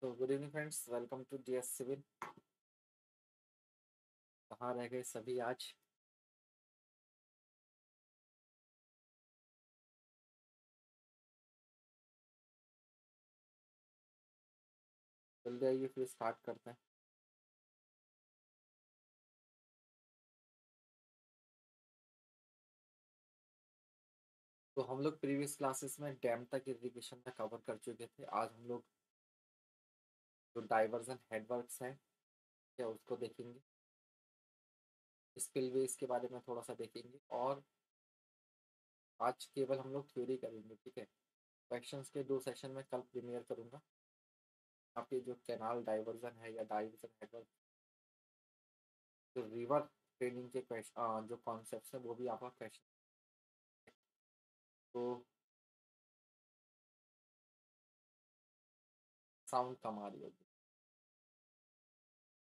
तो good evening friends welcome to D S civil कहाँ रह गए सभी आज जल्दी आइए फिर स्टार्ट करते हैं तो हम लोग प्रीवियस क्लासेस में डैम तक इरीगेशन का कवर कर चुके थे आज हम लोग जो डाइवर्जन हेडवर्क्स है क्या उसको देखेंगे स्पिलवेज के बारे में थोड़ा सा देखेंगे और आज केवल हम लोग थ्योरी करेंगे ठीक है क्वेश्चंस के दो सेशन में कल प्रीमियर करूँगा आपके जो कैनाल डाइवर्जन है या डाइवर्जन हेडवर्क जो रिवर ट्रेनिंग के क्वेश्चन जो कॉन्सेप्ट है वो भी आपका क्वेश्चन तो साउंड कम आ रही होगी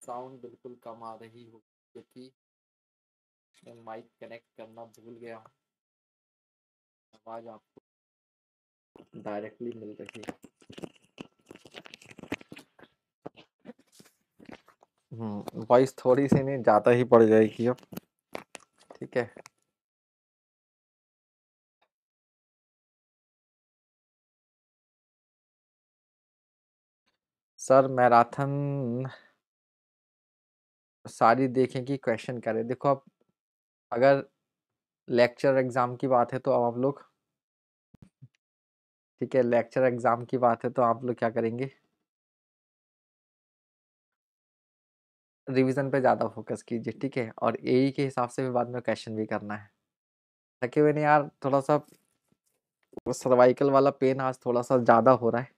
साउंड बिल्कुल कम आ रही हो क्योंकि मैं माइक कनेक्ट करना भूल गया हूँ आवाज़ आपको डायरेक्टली मिल रही है वॉइस हम्म, थोड़ी सी नहीं ज़्यादा ही पड़ जाएगी अब ठीक है सर मैराथन सारी देखें कि क्वेश्चन करें देखो आप अगर लेक्चर एग्ज़ाम की बात है तो अब आप लोग ठीक है लेक्चर एग्ज़ाम की बात है तो आप लोग क्या करेंगे? रिवीजन पे ज़्यादा फ़ोकस कीजिए ठीक है और ए e के हिसाब से भी बाद में क्वेश्चन भी करना है। थके हुए नहीं यार थोड़ा-सा वो सर्वाइकल वाला पेन आज थोड़ा-सा ज़्यादा हो रहा है।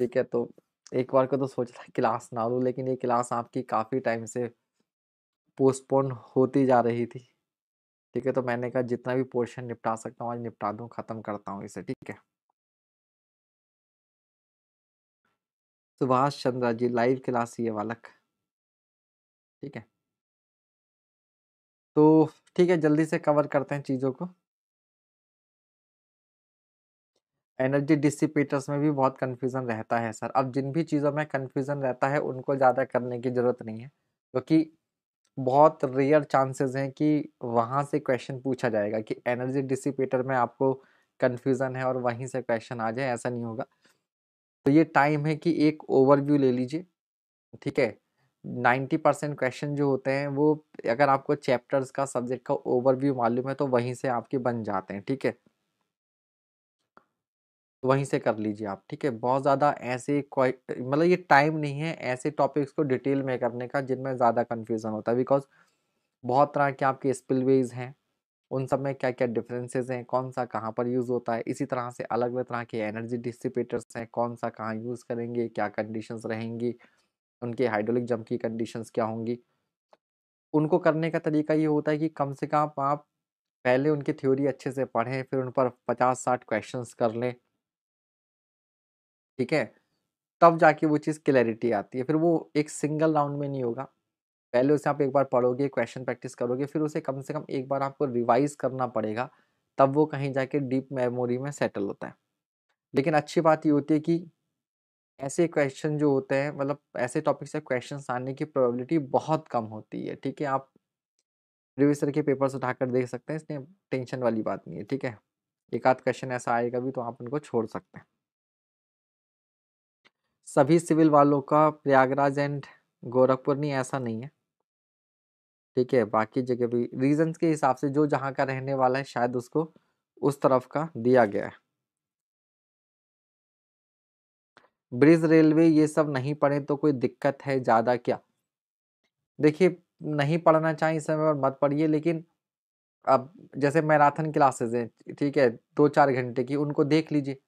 ठीक है तो एक बार को तो सोचा था क्लास ना लूँ लेकिन ये क्लास आपकी काफ़ी टाइम से पोस्टपोन होती जा रही थी ठीक है तो मैंने कहा जितना भी पोर्शन निपटा सकता हूँ आज निपटा दूँ ख़त्म करता हूँ इसे ठीक है सुभाष चंद्रा जी लाइव क्लास ये वालक ठीक है तो ठीक है जल्दी से कवर करते हैं चीज़ों को एनर्जी डिसिपेटर्स में भी बहुत कन्फ्यूज़न रहता है सर अब जिन भी चीज़ों में कन्फ्यूज़न रहता है उनको ज़्यादा करने की ज़रूरत नहीं है क्योंकि तो बहुत रेयर चांसेस हैं कि वहाँ से क्वेश्चन पूछा जाएगा कि एनर्जी डिसिपेटर में आपको कन्फ्यूज़न है और वहीं से क्वेश्चन आ जाए ऐसा नहीं होगा तो ये टाइम है कि एक ओवरव्यू ले लीजिए ठीक है नाइन्टी परसेंट क्वेश्चन जो होते हैं वो अगर आपको चैप्टर्स का सब्जेक्ट का ओवरव्यू मालूम है तो वहीं से आपके बन जाते हैं ठीक है वहीं से कर लीजिए आप ठीक है बहुत ज़्यादा ऐसे मतलब ये टाइम नहीं है ऐसे टॉपिक्स को डिटेल में करने का जिनमें ज़्यादा कन्फ्यूज़न होता है बिकॉज बहुत तरह के आपके स्पिलवेज हैं उन सब में क्या क्या डिफरेंसेस हैं कौन सा कहाँ पर यूज़ होता है इसी तरह से अलग अलग तरह के एनर्जी डिसिपेटर्स हैं कौन सा कहाँ यूज़ करेंगे क्या कंडीशंस रहेंगी उनके हाइड्रोलिक जम की कंडीशंस क्या होंगी उनको करने का तरीका ये होता है कि कम से कम आप पहले उनकी थ्योरी अच्छे से पढ़ें फिर उन पर पचास साठ क्वेश्चंस कर लें ठीक है तब जाके वो चीज़ क्लैरिटी आती है फिर वो एक सिंगल राउंड में नहीं होगा पहले उसे आप एक बार पढ़ोगे क्वेश्चन प्रैक्टिस करोगे फिर उसे कम से कम एक बार आपको रिवाइज करना पड़ेगा तब वो कहीं जाके डीप मेमोरी में सेटल होता है लेकिन अच्छी बात ये होती है कि ऐसे क्वेश्चन जो होते हैं मतलब ऐसे टॉपिक से क्वेश्चन आने की प्रोबेबिलिटी बहुत कम होती है ठीक है आप प्रीवियस के पेपर्स उठाकर देख सकते हैं इसलिए टेंशन वाली बात नहीं है ठीक है एक आध क्वेश्चन ऐसा आएगा भी तो आप उनको छोड़ सकते हैं सभी सिविल वालों का प्रयागराज एंड गोरखपुर नहीं ऐसा नहीं है ठीक है बाकी जगह भी रीजन्स के हिसाब से जो जहाँ का रहने वाला है शायद उसको उस तरफ का दिया गया है ब्रिज रेलवे ये सब नहीं पढ़े तो कोई दिक्कत है ज़्यादा क्या देखिए नहीं पढ़ना चाहिए इस समय पर मत पढ़िए लेकिन अब जैसे मैराथन क्लासेस हैं ठीक है दो चार घंटे की उनको देख लीजिए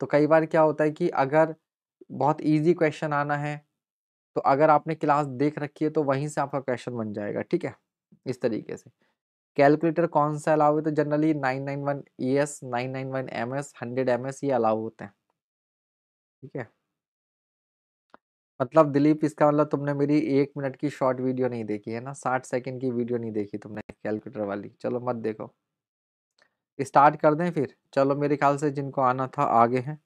तो कई बार क्या होता है कि अगर बहुत इजी क्वेश्चन आना है तो अगर आपने क्लास देख रखी है तो वहीं से आपका क्वेश्चन बन जाएगा ठीक है इस तरीके से कैलकुलेटर कौन सा अलाउ है तो generally nine nine one E S nine nine one M S hundred M S ये अलाउ होते हैं ठीक है मतलब दिलीप इसका मतलब तुमने मेरी एक मिनट की शॉर्ट वीडियो नहीं देखी है ना साठ सेकेंड की वीडियो नहीं देखी तुमने कैलकुलेटर वाली चलो मत देखो स्टार्ट कर दें फिर चलो मेरे ख्याल से जिनको आना था आगे हैं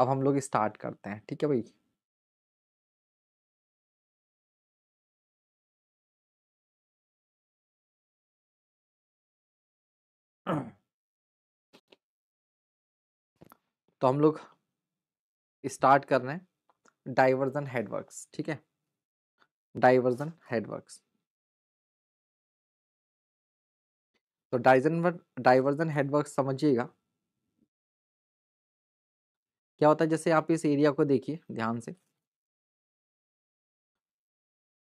अब हम लोग स्टार्ट करते हैं ठीक है भाई तो हम लोग स्टार्ट कर रहे हैं डाइवर्जन हेडवर्क्स ठीक है डाइवर्जन हेडवर्क्स तो डाइजन डाइवर्जन हेडवर्क समझिएगा क्या होता है जैसे आप इस एरिया को देखिए ध्यान से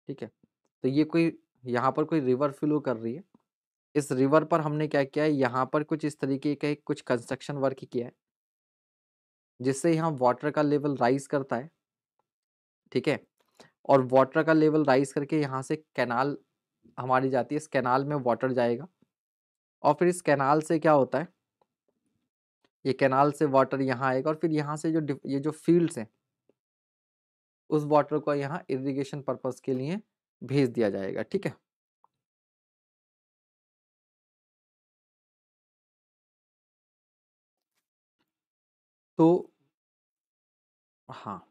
ठीक है तो ये कोई यहाँ पर कोई रिवर फ्लो कर रही है इस रिवर पर हमने क्या किया है यहाँ पर कुछ इस तरीके का कुछ कंस्ट्रक्शन वर्क किया है जिससे यहाँ वाटर का लेवल राइज करता है ठीक है और वाटर का लेवल राइज करके यहाँ से कैनाल हमारी जाती है इस कैनाल में वाटर जाएगा और फिर इस कैनाल से क्या होता है ये कैनाल से वाटर यहाँ आएगा और फिर यहाँ से जो ये जो फील्ड्स हैं उस वाटर को यहाँ इरिगेशन पर्पज़ के लिए भेज दिया जाएगा ठीक है तो हाँ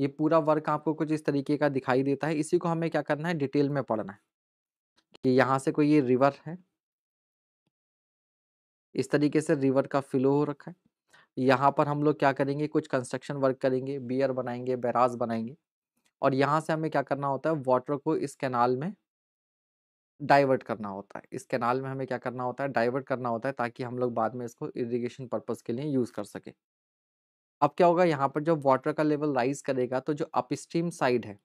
ये पूरा वर्क आपको कुछ इस तरीके का दिखाई देता है इसी को हमें क्या करना है डिटेल में पढ़ना है कि यहाँ से कोई ये रिवर है इस तरीके से रिवर का फ्लो हो रखा है यहाँ पर हम लोग क्या करेंगे कुछ कंस्ट्रक्शन वर्क करेंगे बियर बनाएंगे बैराज बनाएंगे और यहाँ से हमें क्या करना होता है वाटर को इस कैनाल में डाइवर्ट करना होता है इस कैनाल में हमें क्या करना होता है डाइवर्ट करना होता है ताकि हम लोग बाद में इसको इरिगेशन पर्पज़ के लिए यूज़ कर सकें अब क्या होगा यहाँ पर जब वाटर का लेवल राइज करेगा तो जो अपस्ट्रीम साइड है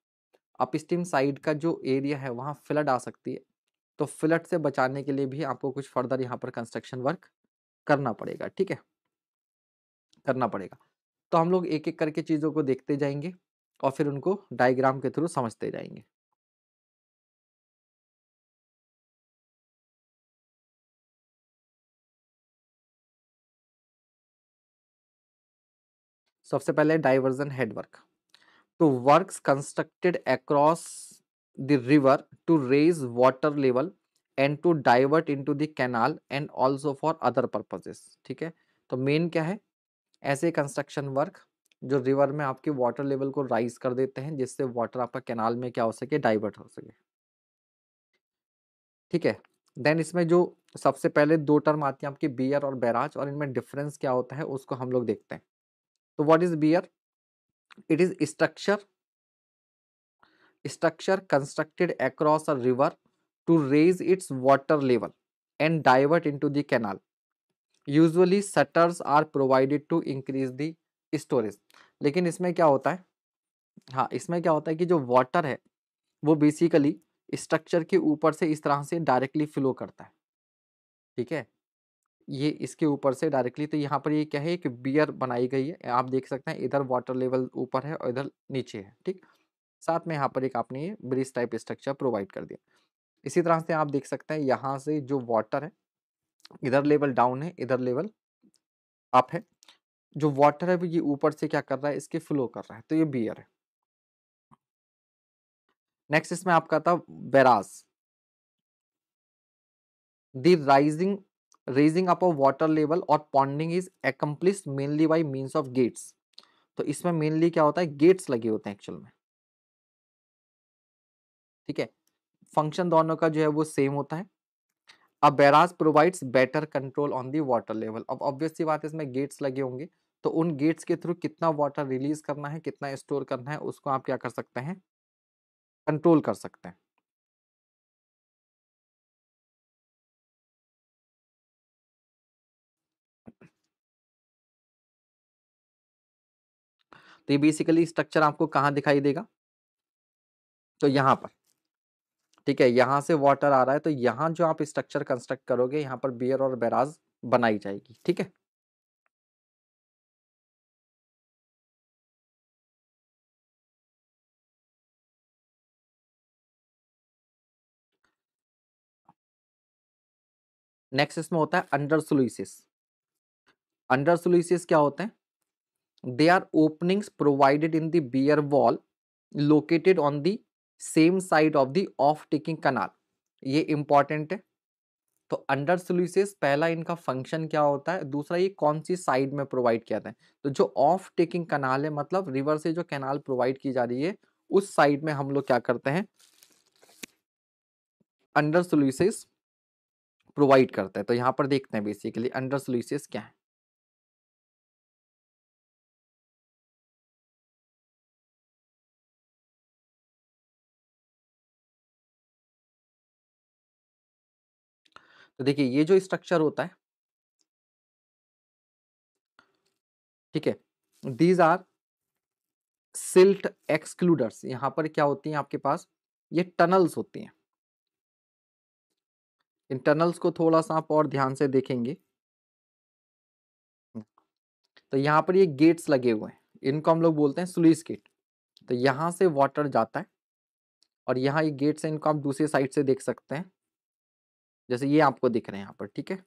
अपस्ट्रीम साइड का जो एरिया है वहाँ फ्लड आ सकती है तो फ्लड से बचाने के लिए भी आपको कुछ फर्दर यहाँ पर कंस्ट्रक्शन वर्क करना पड़ेगा ठीक है करना पड़ेगा तो हम लोग एक एक करके चीज़ों को देखते जाएंगे और फिर उनको डायग्राम के थ्रू समझते जाएंगे सबसे पहले डाइवर्जन हेडवर्क तो works constructed across the river to raise water level and to divert into the canal and also for other purposes ठीक है तो मेन क्या है ऐसे कंस्ट्रक्शन वर्क जो रिवर में आपके वाटर लेवल को राइज कर देते हैं जिससे वाटर आपका कैनाल में क्या हो सके डाइवर्ट हो सके ठीक है देन इसमें जो सबसे पहले दो टर्म आती है आपकी बियर और बैराज और इनमें डिफरेंस क्या होता है उसको हम लोग देखते हैं तो what is weir it is structure structure constructed across a river to raise its water level and divert into the canal. Usually shutters are provided to increase the storage. लेकिन इसमें क्या होता है हाँ इसमें क्या होता है कि जो वाटर है वो बेसिकली स्ट्रक्चर के ऊपर से इस तरह से डायरेक्टली फ्लो करता है ठीक है ये इसके ऊपर से डायरेक्टली तो यहाँ पर ये क्या है एक बियर बनाई गई है आप देख सकते हैं इधर वाटर लेवल ऊपर है और इधर नीचे है ठीक साथ में यहाँ पर एक आपने ये ब्रिज टाइप स्ट्रक्चर प्रोवाइड कर दिया इसी तरह से आप देख सकते हैं यहाँ से जो वाटर है इधर लेवल डाउन है इधर लेवल अप है जो वाटर है वो ये ऊपर से क्या कर रहा है इसके फ्लो कर रहा है तो ये बियर है नेक्स्ट इसमें आपका था barrage the rising raising up of water level और ponding is accomplish mainly by means of gates तो इसमें मेनली क्या होता है गेट्स लगे होते हैं एक्चुअल में ठीक है फंक्शन दोनों का जो है वो सेम होता है अब barrage provides better control on the water level अब ऑब्वियसली बात है इसमें गेट्स लगे होंगे तो उन गेट्स के थ्रू कितना वाटर रिलीज करना है कितना स्टोर करना है उसको आप क्या कर सकते हैं कंट्रोल कर सकते हैं तो ये बेसिकली स्ट्रक्चर आपको कहाँ दिखाई देगा तो यहाँ पर ठीक है यहाँ से वाटर आ रहा है तो यहाँ जो आप स्ट्रक्चर कंस्ट्रक्ट करोगे यहाँ पर बियर और बैराज बनाई जाएगी ठीक है नेक्स्ट इसमें होता है अंडर सुलिसिस अंडर सुलिसिस क्या होते हैं they are openings provided in the weir wall located on the same side of the off taking canal ये इंपॉर्टेंट है तो अंडर सोल्यूसेस पहला इनका फंक्शन क्या होता है दूसरा ये कौन सी साइड में प्रोवाइड किया जाता है तो जो ऑफ टेकिंग कनाल है मतलब रिवर से जो कैनाल प्रोवाइड की जा रही है उस साइड में हम लोग क्या करते हैं अंडर सोल्यूसेस प्रोवाइड करते हैं तो यहां पर देखते हैं बेसिकली अंडर सोल्यूसेस क्या है तो देखिए ये जो स्ट्रक्चर होता है ठीक है दीज आर सिल्ट एक्सक्लूडर्स यहाँ पर क्या होती हैं आपके पास ये टनल्स होती हैं इन टनल्स को थोड़ा सा आप और ध्यान से देखेंगे तो यहाँ पर ये गेट्स लगे हुए हैं इनको हम लोग बोलते हैं सुलिस गेट तो यहां से वाटर जाता है और यहाँ ये गेट्स हैं इनको आप दूसरी साइड से देख सकते हैं जैसे ये आपको दिख रहे हैं यहाँ पर ठीक है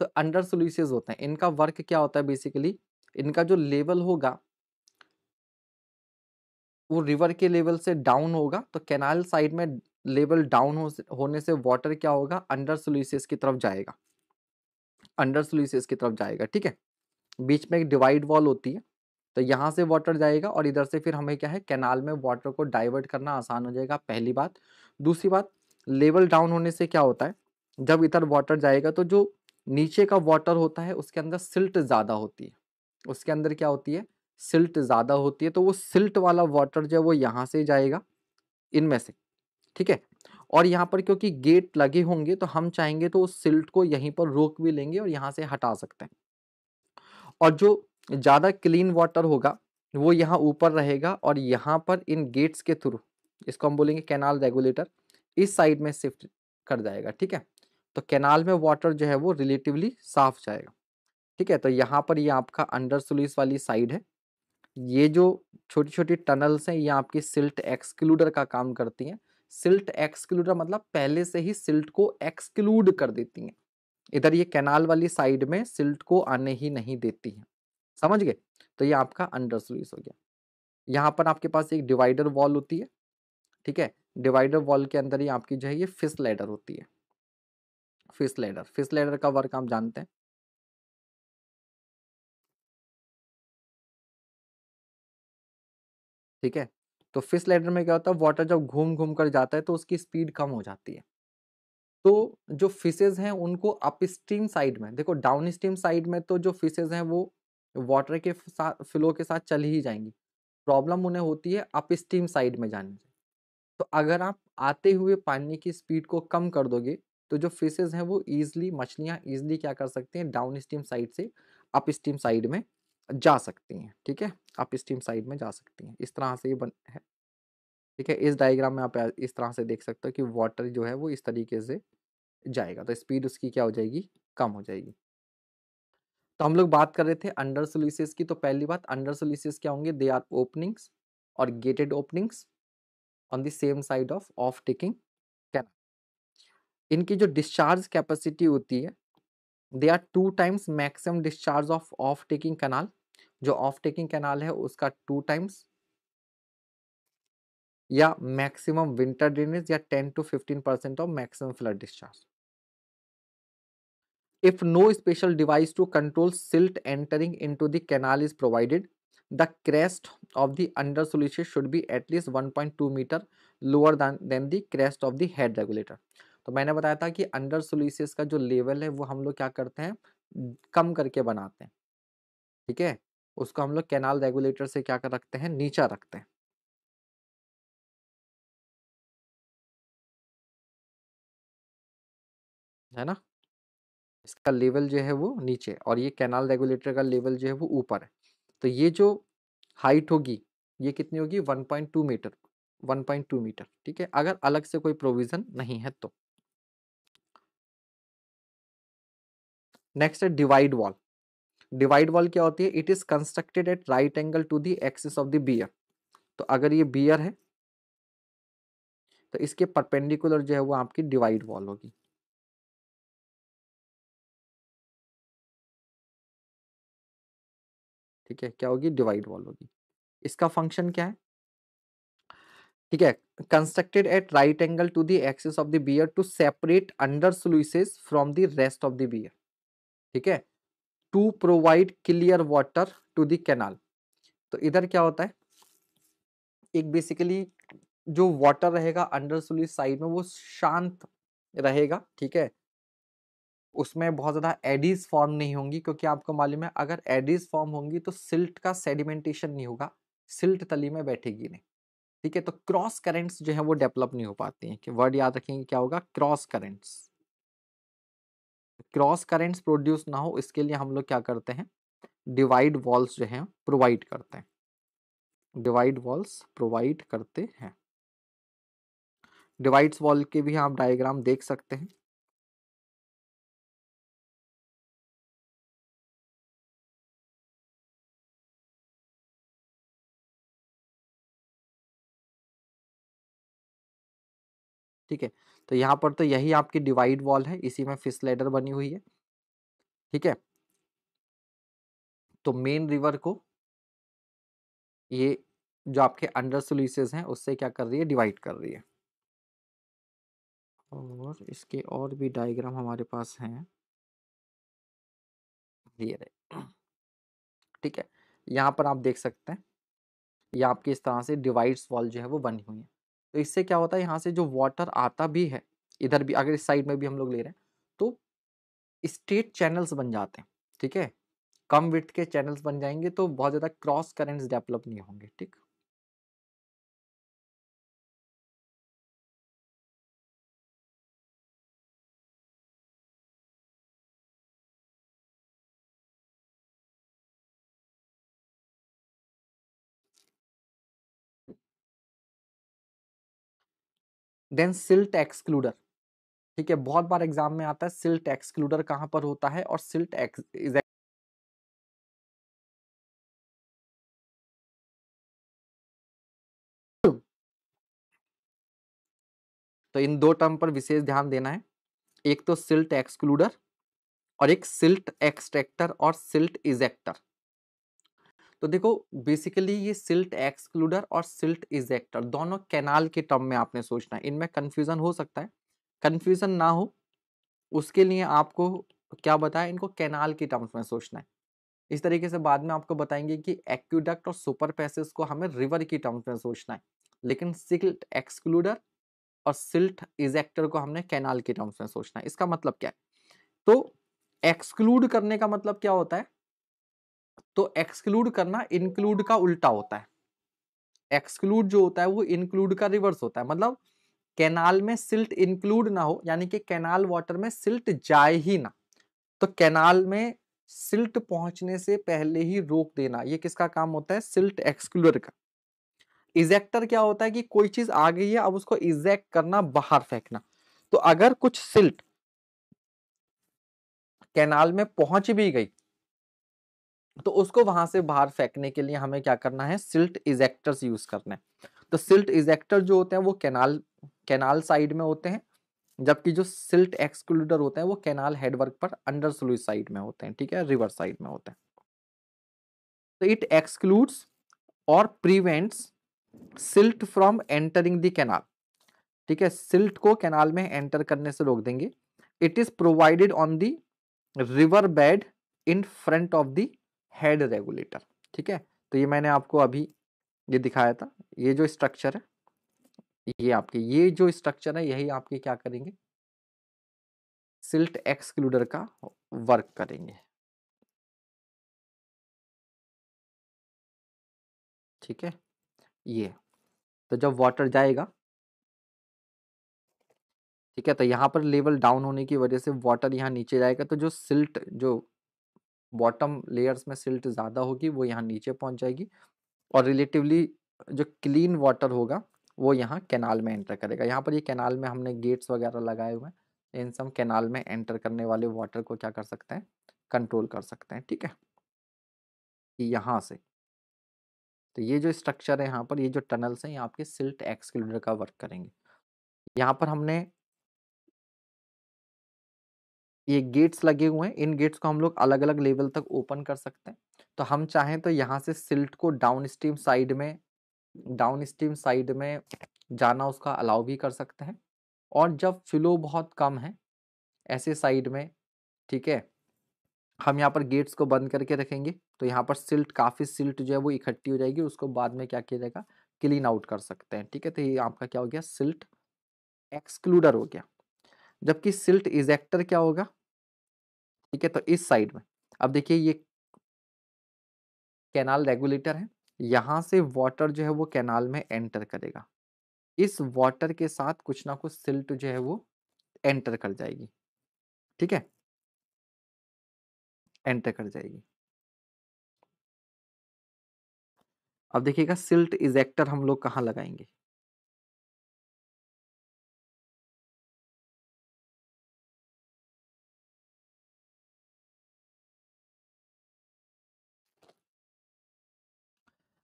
तो अंडर सोल्यूसेज होते हैं इनका वर्क क्या होता है बेसिकली इनका जो लेवल होगा वो रिवर के लेवल से डाउन होगा तो कैनाल साइड में लेवल डाउन हो, होने से वाटर क्या होगा अंडर सोल्यूसेस की तरफ जाएगा अंडर सोल्यूसेस की तरफ जाएगा ठीक है बीच में एक डिवाइड वॉल होती है तो यहाँ से वाटर जाएगा और इधर से फिर हमें क्या है कैनाल में वाटर को डाइवर्ट करना आसान हो जाएगा पहली बात दूसरी बात लेवल डाउन होने से क्या होता है जब इधर वाटर जाएगा तो जो नीचे का वाटर होता है उसके अंदर सिल्ट ज़्यादा होती है उसके अंदर क्या होती है सिल्ट ज़्यादा होती है तो वो सिल्ट वाला वाटर जो है वो यहाँ से जाएगा इनमें से ठीक है और यहाँ पर क्योंकि गेट लगे होंगे तो हम चाहेंगे तो उस सिल्ट को यहीं पर रोक भी लेंगे और यहाँ से हटा सकते हैं और जो ज़्यादा क्लीन वाटर होगा वो यहाँ ऊपर रहेगा और यहाँ पर इन गेट्स के थ्रू इसको हम बोलेंगे कैनाल रेगुलेटर इस साइड में शिफ्ट कर जाएगा ठीक है तो कैनाल में वाटर जो है वो रिलेटिवली साफ जाएगा ठीक है तो यहाँ पर ये यह आपका अंडर सुलिस वाली साइड है ये जो छोटी छोटी टनल्स हैं ये आपकी सिल्ट एक्सक्लूडर का काम करती हैं सिल्ट एक्सक्लूडर मतलब पहले से ही सिल्ट को एक्सक्लूड कर देती हैं इधर ये कैनाल वाली साइड में सिल्ट को आने ही नहीं देती हैं समझ गए तो ये आपका अंडर सुलिस हो गया यहाँ पर आपके पास एक डिवाइडर वॉल होती है ठीक है डिवाइडर वॉल के अंदर ही आपकी जो है ये फिस लेडर होती है फिस लेडर फिस लेडर का वर्क आप जानते हैं ठीक है तो फिस लेडर में क्या होता है वाटर जब घूम घूम कर जाता है तो उसकी स्पीड कम हो जाती है तो जो फिशेज हैं उनको अपस्ट्रीम साइड में देखो डाउन स्ट्रीम साइड में तो जो फिशेज हैं वो वाटर के साथ फ्लो के साथ चल ही जाएंगी प्रॉब्लम उन्हें होती है अपस्ट्रीम साइड में जाने तो अगर आप आते हुए पानी की स्पीड को कम कर दोगे तो जो फिशेज हैं वो ईजिली मछलियाँ ईजिली क्या कर सकते हैं डाउन स्टीम साइड से अप स्टीम साइड में जा सकती हैं ठीक है अप स्टीम साइड में जा सकती हैं इस तरह से ये बन है ठीक है इस डायग्राम में आप इस तरह से देख सकते हो कि वाटर जो है वो इस तरीके से जाएगा तो स्पीड उसकी क्या हो जाएगी कम हो जाएगी तो हम लोग बात कर रहे थे अंडर सोलिसिस की तो पहली बात अंडर सोलिसिस क्या होंगे दे आर ओपनिंग्स और gated openings on the same side of off taking canal इनकी जो डिस्चार्ज कैपेसिटी होती है they are two times maximum discharge of off taking canal जो ऑफ टेकिंग कैनाल है उसका टू टाइम्स या मैक्सिमम विंटर ड्रेनेज या ten to fifteen percent of maximum flood discharge if no special device to control silt entering into the canal is provided the crest of the under should should be at least 1.2 metre lower than the crest of the head regulator तो मैंने बताया था कि under solution का जो level है वो हम लोग क्या करते हैं कम करके बनाते हैं ठीक है उसको हम लोग कैनाल रेगुलेटर से क्या कर रखते हैं नीचा रखते हैं है ना इसका लेवल जो है वो नीचे और ये कैनाल रेगुलेटर का लेवल जो है वो ऊपर है तो ये जो हाइट होगी ये कितनी होगी 1.2 मीटर 1.2 मीटर ठीक है अगर अलग से कोई प्रोविजन नहीं है तो नेक्स्ट है डिवाइड वॉल डिवाइड वॉल क्या होती है it is constructed at right angle to the axis of the weir तो अगर ये बियर है तो इसके परपेंडिकुलर जो है वो आपकी डिवाइड वॉल होगी ठीक है क्या होगी डिवाइड वॉल होगी इसका फंक्शन क्या है ठीक है constructed at right angle to the axis of the weir to separate under sluices from the rest of the weir ठीक है to provide clear water to the canal तो इधर क्या होता है एक बेसिकली जो वाटर रहेगा अंडर स्लूस साइड में वो शांत रहेगा ठीक है उसमें बहुत ज़्यादा एडीज फॉर्म नहीं होंगी क्योंकि आपको मालूम है अगर एडीज फॉर्म होंगी तो सिल्ट का सेडिमेंटेशन नहीं होगा सिल्ट तली में बैठेगी नहीं ठीक है तो क्रॉस करेंट्स जो है वो डेवलप नहीं हो पाती हैं कि वर्ड याद रखेंगे क्या होगा cross currents cross currents produce ना हो इसके लिए हम लोग क्या करते हैं डिवाइड वॉल्स जो है प्रोवाइड करते हैं डिवाइड वॉल्स प्रोवाइड करते हैं डिवाइड्स वॉल के भी आप डायग्राम देख सकते हैं ठीक है तो यहाँ पर तो यही आपकी डिवाइड वॉल है इसी में फिश लेडर बनी हुई है ठीक है तो मेन रिवर को ये जो आपके अंडर सोल्यूसेज हैं उससे क्या कर रही है डिवाइड कर रही है और इसके और भी डायग्राम हमारे पास हैं है ठीक है यहाँ पर आप देख सकते हैं ये आपकी इस तरह से डिवाइड्स वॉल जो है वो बनी हुई है तो इससे क्या होता है यहाँ से जो वाटर आता भी है इधर भी अगर इस साइड में भी हम लोग ले रहे हैं तो स्ट्रेट चैनल्स बन जाते हैं ठीक है कम विथ के चैनल्स बन जाएंगे तो बहुत ज़्यादा क्रॉस करेंट्स डेवलप नहीं होंगे ठीक देन सिल्ट एक्सक्लूडर ठीक है बहुत बार एग्जाम में आता है सिल्ट एक्सक्लूडर कहाँ पर होता है और सिल्ट एक्स तो इन दो टर्म पर विशेष ध्यान देना है एक तो सिल्ट एक्सक्लूडर और एक सिल्ट एक्सट्रैक्टर और सिल्ट इजेक्टर तो देखो बेसिकली ये सिल्ट एक्सक्लूडर और सिल्ट इजेक्टर दोनों कैनाल के टर्म में आपने सोचना है इनमें कन्फ्यूज़न हो सकता है कन्फ्यूज़न ना हो उसके लिए आपको क्या बताया इनको कैनाल के टर्म्स में सोचना है इस तरीके से बाद में आपको बताएंगे कि एक्यूडक्ट और सुपर पैसेज को हमें रिवर की टर्म्स में सोचना है लेकिन सिल्ट एक्सक्लूडर और सिल्ट इजेक्टर को हमने कैनाल के टर्म्स में सोचना है इसका मतलब क्या है तो एक्सक्लूड करने का मतलब क्या होता है तो एक्सक्लूड करना इंक्लूड का उल्टा होता है एक्सक्लूड जो होता है वो इंक्लूड का रिवर्स होता है मतलब कैनाल में सिल्ट इंक्लूड ना हो यानी कि कैनाल वाटर में सिल्ट जाए ही ना तो कैनाल में सिल्ट पहुंचने से पहले ही रोक देना ये किसका काम होता है सिल्ट एक्सक्लूडर का इजेक्टर क्या होता है कि कोई चीज आ गई है अब उसको इजेक्ट करना बाहर फेंकना तो अगर कुछ सिल्ट कैनाल में पहुंच भी गई तो उसको वहां से बाहर फेंकने के लिए हमें क्या करना है सिल्ट इजेक्टर्स यूज करने तो सिल्ट इजेक्टर जो होते हैं वो कैनाल कैनाल साइड में होते हैं जबकि जो सिल्ट एक्सक्लूडर होते हैं वो कैनाल हेडवर्क पर अंडर स्लूज साइड में होते हैं ठीक है रिवर साइड में होते हैं तो इट एक्सक्लूड्स और prevents silt from entering the canal ठीक है सिल्ट को कैनाल में एंटर करने से रोक देंगे it is provided on the river bed in front of the head regulator ठीक है तो ये मैंने आपको अभी ये दिखाया था ये जो स्ट्रक्चर है ये आपके ये जो स्ट्रक्चर है यही आपके क्या करेंगे सिल्ट एक्सक्लूडर का वर्क करेंगे ठीक है ये तो जब वाटर जाएगा ठीक है तो यहाँ पर लेवल डाउन होने की वजह से वाटर यहाँ नीचे जाएगा तो जो सिल्ट जो बॉटम लेयर्स में सिल्ट ज़्यादा होगी वो यहाँ नीचे पहुँच जाएगी और रिलेटिवली जो क्लीन वाटर होगा वो यहाँ कैनाल में एंटर करेगा यहाँ पर ये कैनाल में हमने गेट्स वगैरह लगाए हुए हैं इन सब कैनाल में एंटर करने वाले वाटर को क्या कर सकते हैं कंट्रोल कर सकते हैं ठीक है कि यहाँ से तो ये जो स्ट्रक्चर है यहाँ पर ये जो टनल्स हैं ये आपके सिल्ट एक्सक्लूडर का वर्क करेंगे यहाँ पर हमने ये गेट्स लगे हुए हैं इन गेट्स को हम लोग अलग अलग लेवल तक ओपन कर सकते हैं तो हम चाहें तो यहाँ से सिल्ट को डाउन स्ट्रीम साइड में डाउन स्ट्रीम साइड में जाना उसका अलाउ भी कर सकते हैं और जब फ्लो बहुत कम है ऐसे साइड में ठीक है हम यहाँ पर गेट्स को बंद करके रखेंगे तो यहाँ पर सिल्ट काफ़ी सिल्ट जो है वो इकट्ठी हो जाएगी उसको बाद में क्या किया जाएगा क्लीन आउट कर सकते हैं ठीक है तो ये आपका क्या हो गया सिल्ट एक्सक्लूडर हो गया जबकि सिल्ट इजेक्टर क्या होगा ठीक है तो इस साइड में अब देखिए ये कैनाल रेगुलेटर है यहां से वाटर जो है वो कैनाल में एंटर करेगा इस वाटर के साथ कुछ ना कुछ सिल्ट जो है वो एंटर कर जाएगी ठीक है एंटर कर जाएगी अब देखिएगा सिल्ट इजेक्टर हम लोग कहाँ लगाएंगे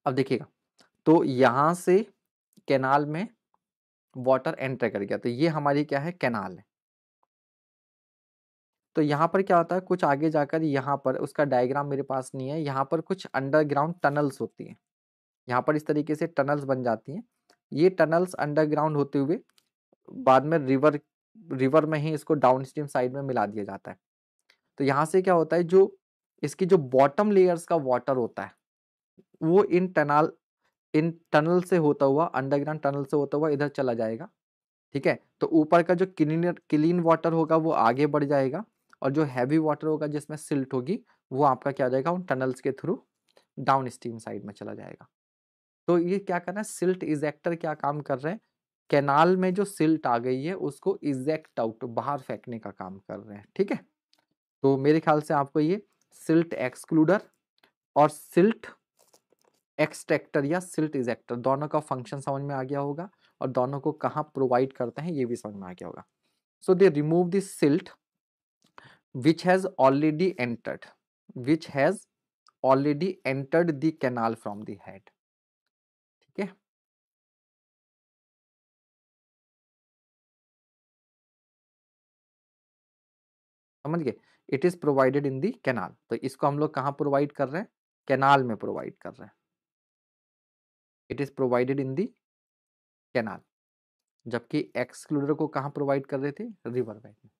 अब देखिएगा तो यहाँ से कैनाल में वाटर एंटर कर गया तो ये हमारी क्या है कैनाल है तो यहाँ पर क्या होता है कुछ आगे जाकर यहाँ पर उसका डायग्राम मेरे पास नहीं है यहाँ पर कुछ अंडरग्राउंड टनल्स होती हैं यहाँ पर इस तरीके से टनल्स बन जाती हैं ये टनल्स अंडरग्राउंड होते हुए बाद में रिवर रिवर में ही इसको डाउन स्ट्रीम साइड में मिला दिया जाता है तो यहाँ से क्या होता है जो इसकी जो बॉटम लेयर्स का वाटर होता है वो इन टनाल इन टनल से होता हुआ अंडरग्राउंड टनल से होता हुआ इधर चला जाएगा ठीक है तो ऊपर का जो क्लीन क्लीन वाटर होगा वो आगे बढ़ जाएगा और जो हैवी वाटर होगा जिसमें सिल्ट होगी वो आपका क्या जाएगा उन टनल्स के थ्रू डाउन स्टीम साइड में चला जाएगा तो ये क्या करना है सिल्ट इजेक्टर क्या काम कर रहे हैं कैनाल में जो सिल्ट आ गई है उसको इजेक्ट आउट बाहर फेंकने का काम कर रहे हैं ठीक है तो मेरे ख्याल से आपको ये सिल्ट एक्सक्लूडर और सिल्ट एक्सट्रैक्टर या सिल्ट इजेक्टर दोनों का फंक्शन समझ में आ गया होगा और दोनों को कहाँ प्रोवाइड करते हैं ये भी समझ में आ गया होगा so they remove this silt which has already entered which has already entered the canal from the head ठीक है समझ गए it is provided in the canal तो इसको हम लोग कहाँ प्रोवाइड कर रहे हैं कैनाल में प्रोवाइड कर रहे हैं it is provided in the canal जबकि एक्सक्लूडर को कहाँ प्रोवाइड कर रहे थे रिवर बैंक में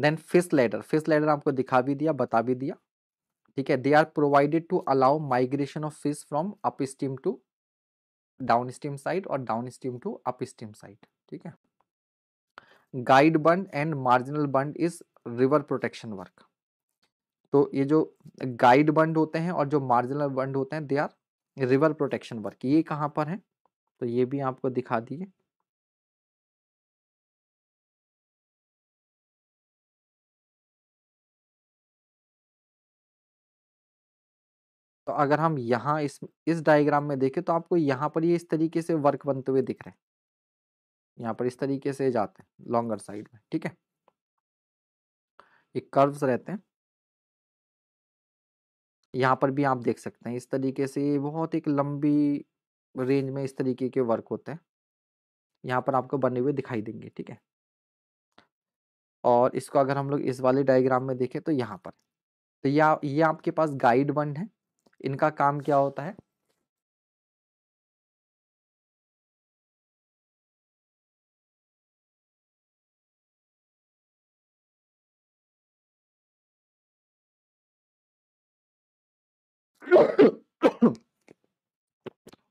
then fish ladder fish ladder आपको दिखा भी दिया बता भी दिया ठीक है they are provided to allow migration of fish from up stream to down stream side और down stream to up stream side ठीक है guide bund and marginal bund is river protection work तो ये जो गाइड बंड होते हैं और जो मार्जिनल बंड होते हैं they are river protection work ये कहाँ पर है तो ये भी आपको दिखा दिए तो अगर हम यहाँ इस इस डायग्राम में देखें तो आपको यहाँ पर ये इस तरीके से वर्क बनते हुए दिख रहे हैं यहाँ पर इस तरीके से जाते हैं लॉन्गर साइड में ठीक है ये कर्व्स रहते हैं यहाँ पर भी आप देख सकते हैं इस तरीके से बहुत एक लंबी रेंज में इस तरीके के वर्क होते हैं यहाँ पर आपको बने हुए दिखाई देंगे ठीक है और इसको अगर हम लोग इस वाले डायग्राम में देखें तो यहाँ पर तो यह ये आपके पास गाइड बंड है इनका काम क्या होता है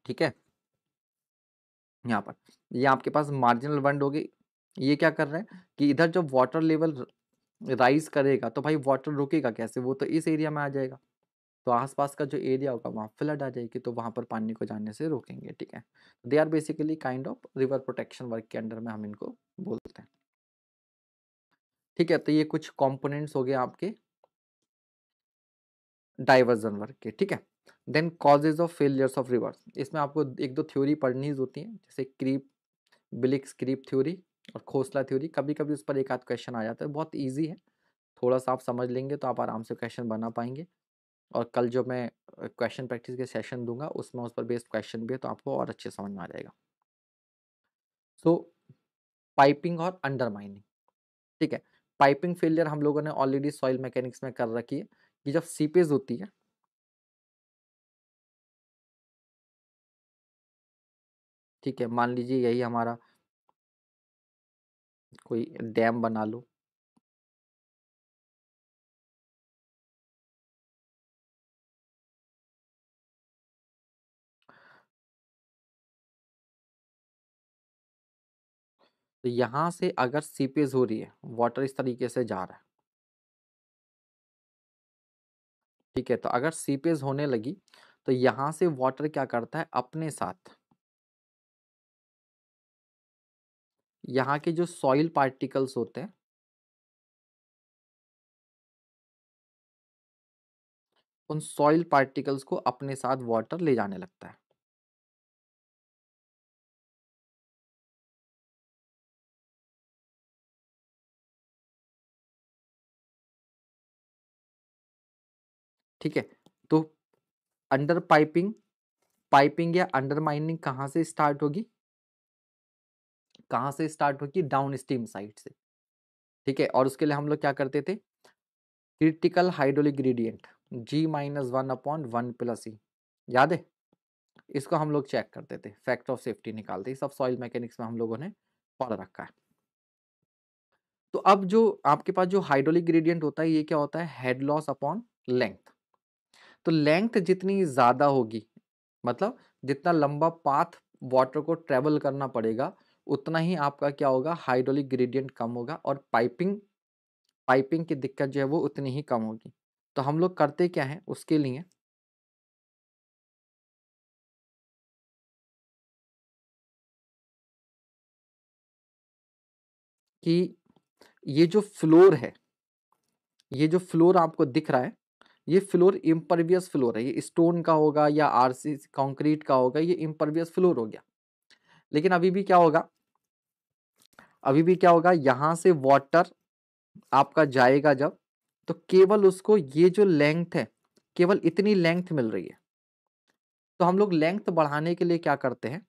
ठीक है यहाँ पर ये यह आपके पास मार्जिनल वंड होगी ये क्या कर रहे हैं कि इधर जब वाटर लेवल राइज करेगा तो भाई वाटर रुकेगा कैसे वो तो इस एरिया में आ जाएगा तो आसपास का जो एरिया होगा वहाँ फ्लड आ जाएगी तो वहाँ पर पानी को जाने से रोकेंगे ठीक है they are basically kind of river protection work के अंडर में हम इनको बोलते हैं ठीक है तो ये कुछ कॉम्पोनेंट्स हो गए आपके डाइवर्जन वर्क के ठीक है then causes of failures of rivers इसमें आपको एक दो थ्योरी पढ़नी होती है जैसे क्रीप बिलिक्स क्रीप थ्योरी और खोसला थ्योरी कभी कभी उस पर एक आध क्वेश्चन आ जाता है बहुत ईजी है थोड़ा सा आप समझ लेंगे तो आप आराम से क्वेश्चन बना पाएंगे और कल जो मैं क्वेश्चन प्रैक्टिस के सेशन दूंगा उसमें उस पर बेस्ड क्वेश्चन भी है तो आपको और अच्छे समझ में आ जाएगा सो पाइपिंग और अंडरमाइनिंग ठीक है पाइपिंग फेलियर हम लोगों ने ऑलरेडी सॉइल मैकेनिक्स में कर रखी है कि जब सीपेज होती है ठीक है मान लीजिए यही हमारा कोई डैम बना लो तो यहां से अगर सीपेज हो रही है वाटर इस तरीके से जा रहा है ठीक है तो अगर सीपेज होने लगी तो यहां से वाटर क्या करता है अपने साथ यहाँ के जो सॉइल पार्टिकल्स होते हैं उन सॉइल पार्टिकल्स को अपने साथ वाटर ले जाने लगता है ठीक है तो अंडर पाइपिंग पाइपिंग या अंडर माइनिंग कहाँ से स्टार्ट होगी कहाँ से स्टार्ट होगी डाउन स्टीम साइड से ठीक है और उसके लिए हम लोग क्या करते थे critical hydraulic gradient G minus one upon one plus E याद है इसको हम लोग चेक करते थे फैक्टर ऑफ सेफ्टी निकालते सब सॉइल मैकेनिक्स में हम लोगों ने पढ़ रखा है तो अब जो आपके पास जो हाइड्रोलिक ग्रेडियंट होता है ये क्या होता है हेड लॉस अपॉन लेंथ तो लेंथ जितनी ज़्यादा होगी मतलब जितना लंबा पाथ वाटर को ट्रेवल करना पड़ेगा उतना ही आपका क्या होगा हाइड्रोलिक ग्रेडियंट कम होगा और पाइपिंग पाइपिंग की दिक्कत जो है वो उतनी ही कम होगी तो हम लोग करते क्या हैं उसके लिए कि ये जो फ्लोर है ये जो फ्लोर आपको दिख रहा है ये फ्लोर इम्परवियस फ्लोर है ये स्टोन का होगा या आर कंक्रीट का होगा ये इम्परवियस फ्लोर हो गया लेकिन अभी भी क्या होगा अभी भी क्या होगा यहाँ से वाटर आपका जाएगा जब तो केवल उसको ये जो लेंथ है केवल इतनी लेंथ मिल रही है तो हम लोग लेंथ बढ़ाने के लिए क्या करते हैं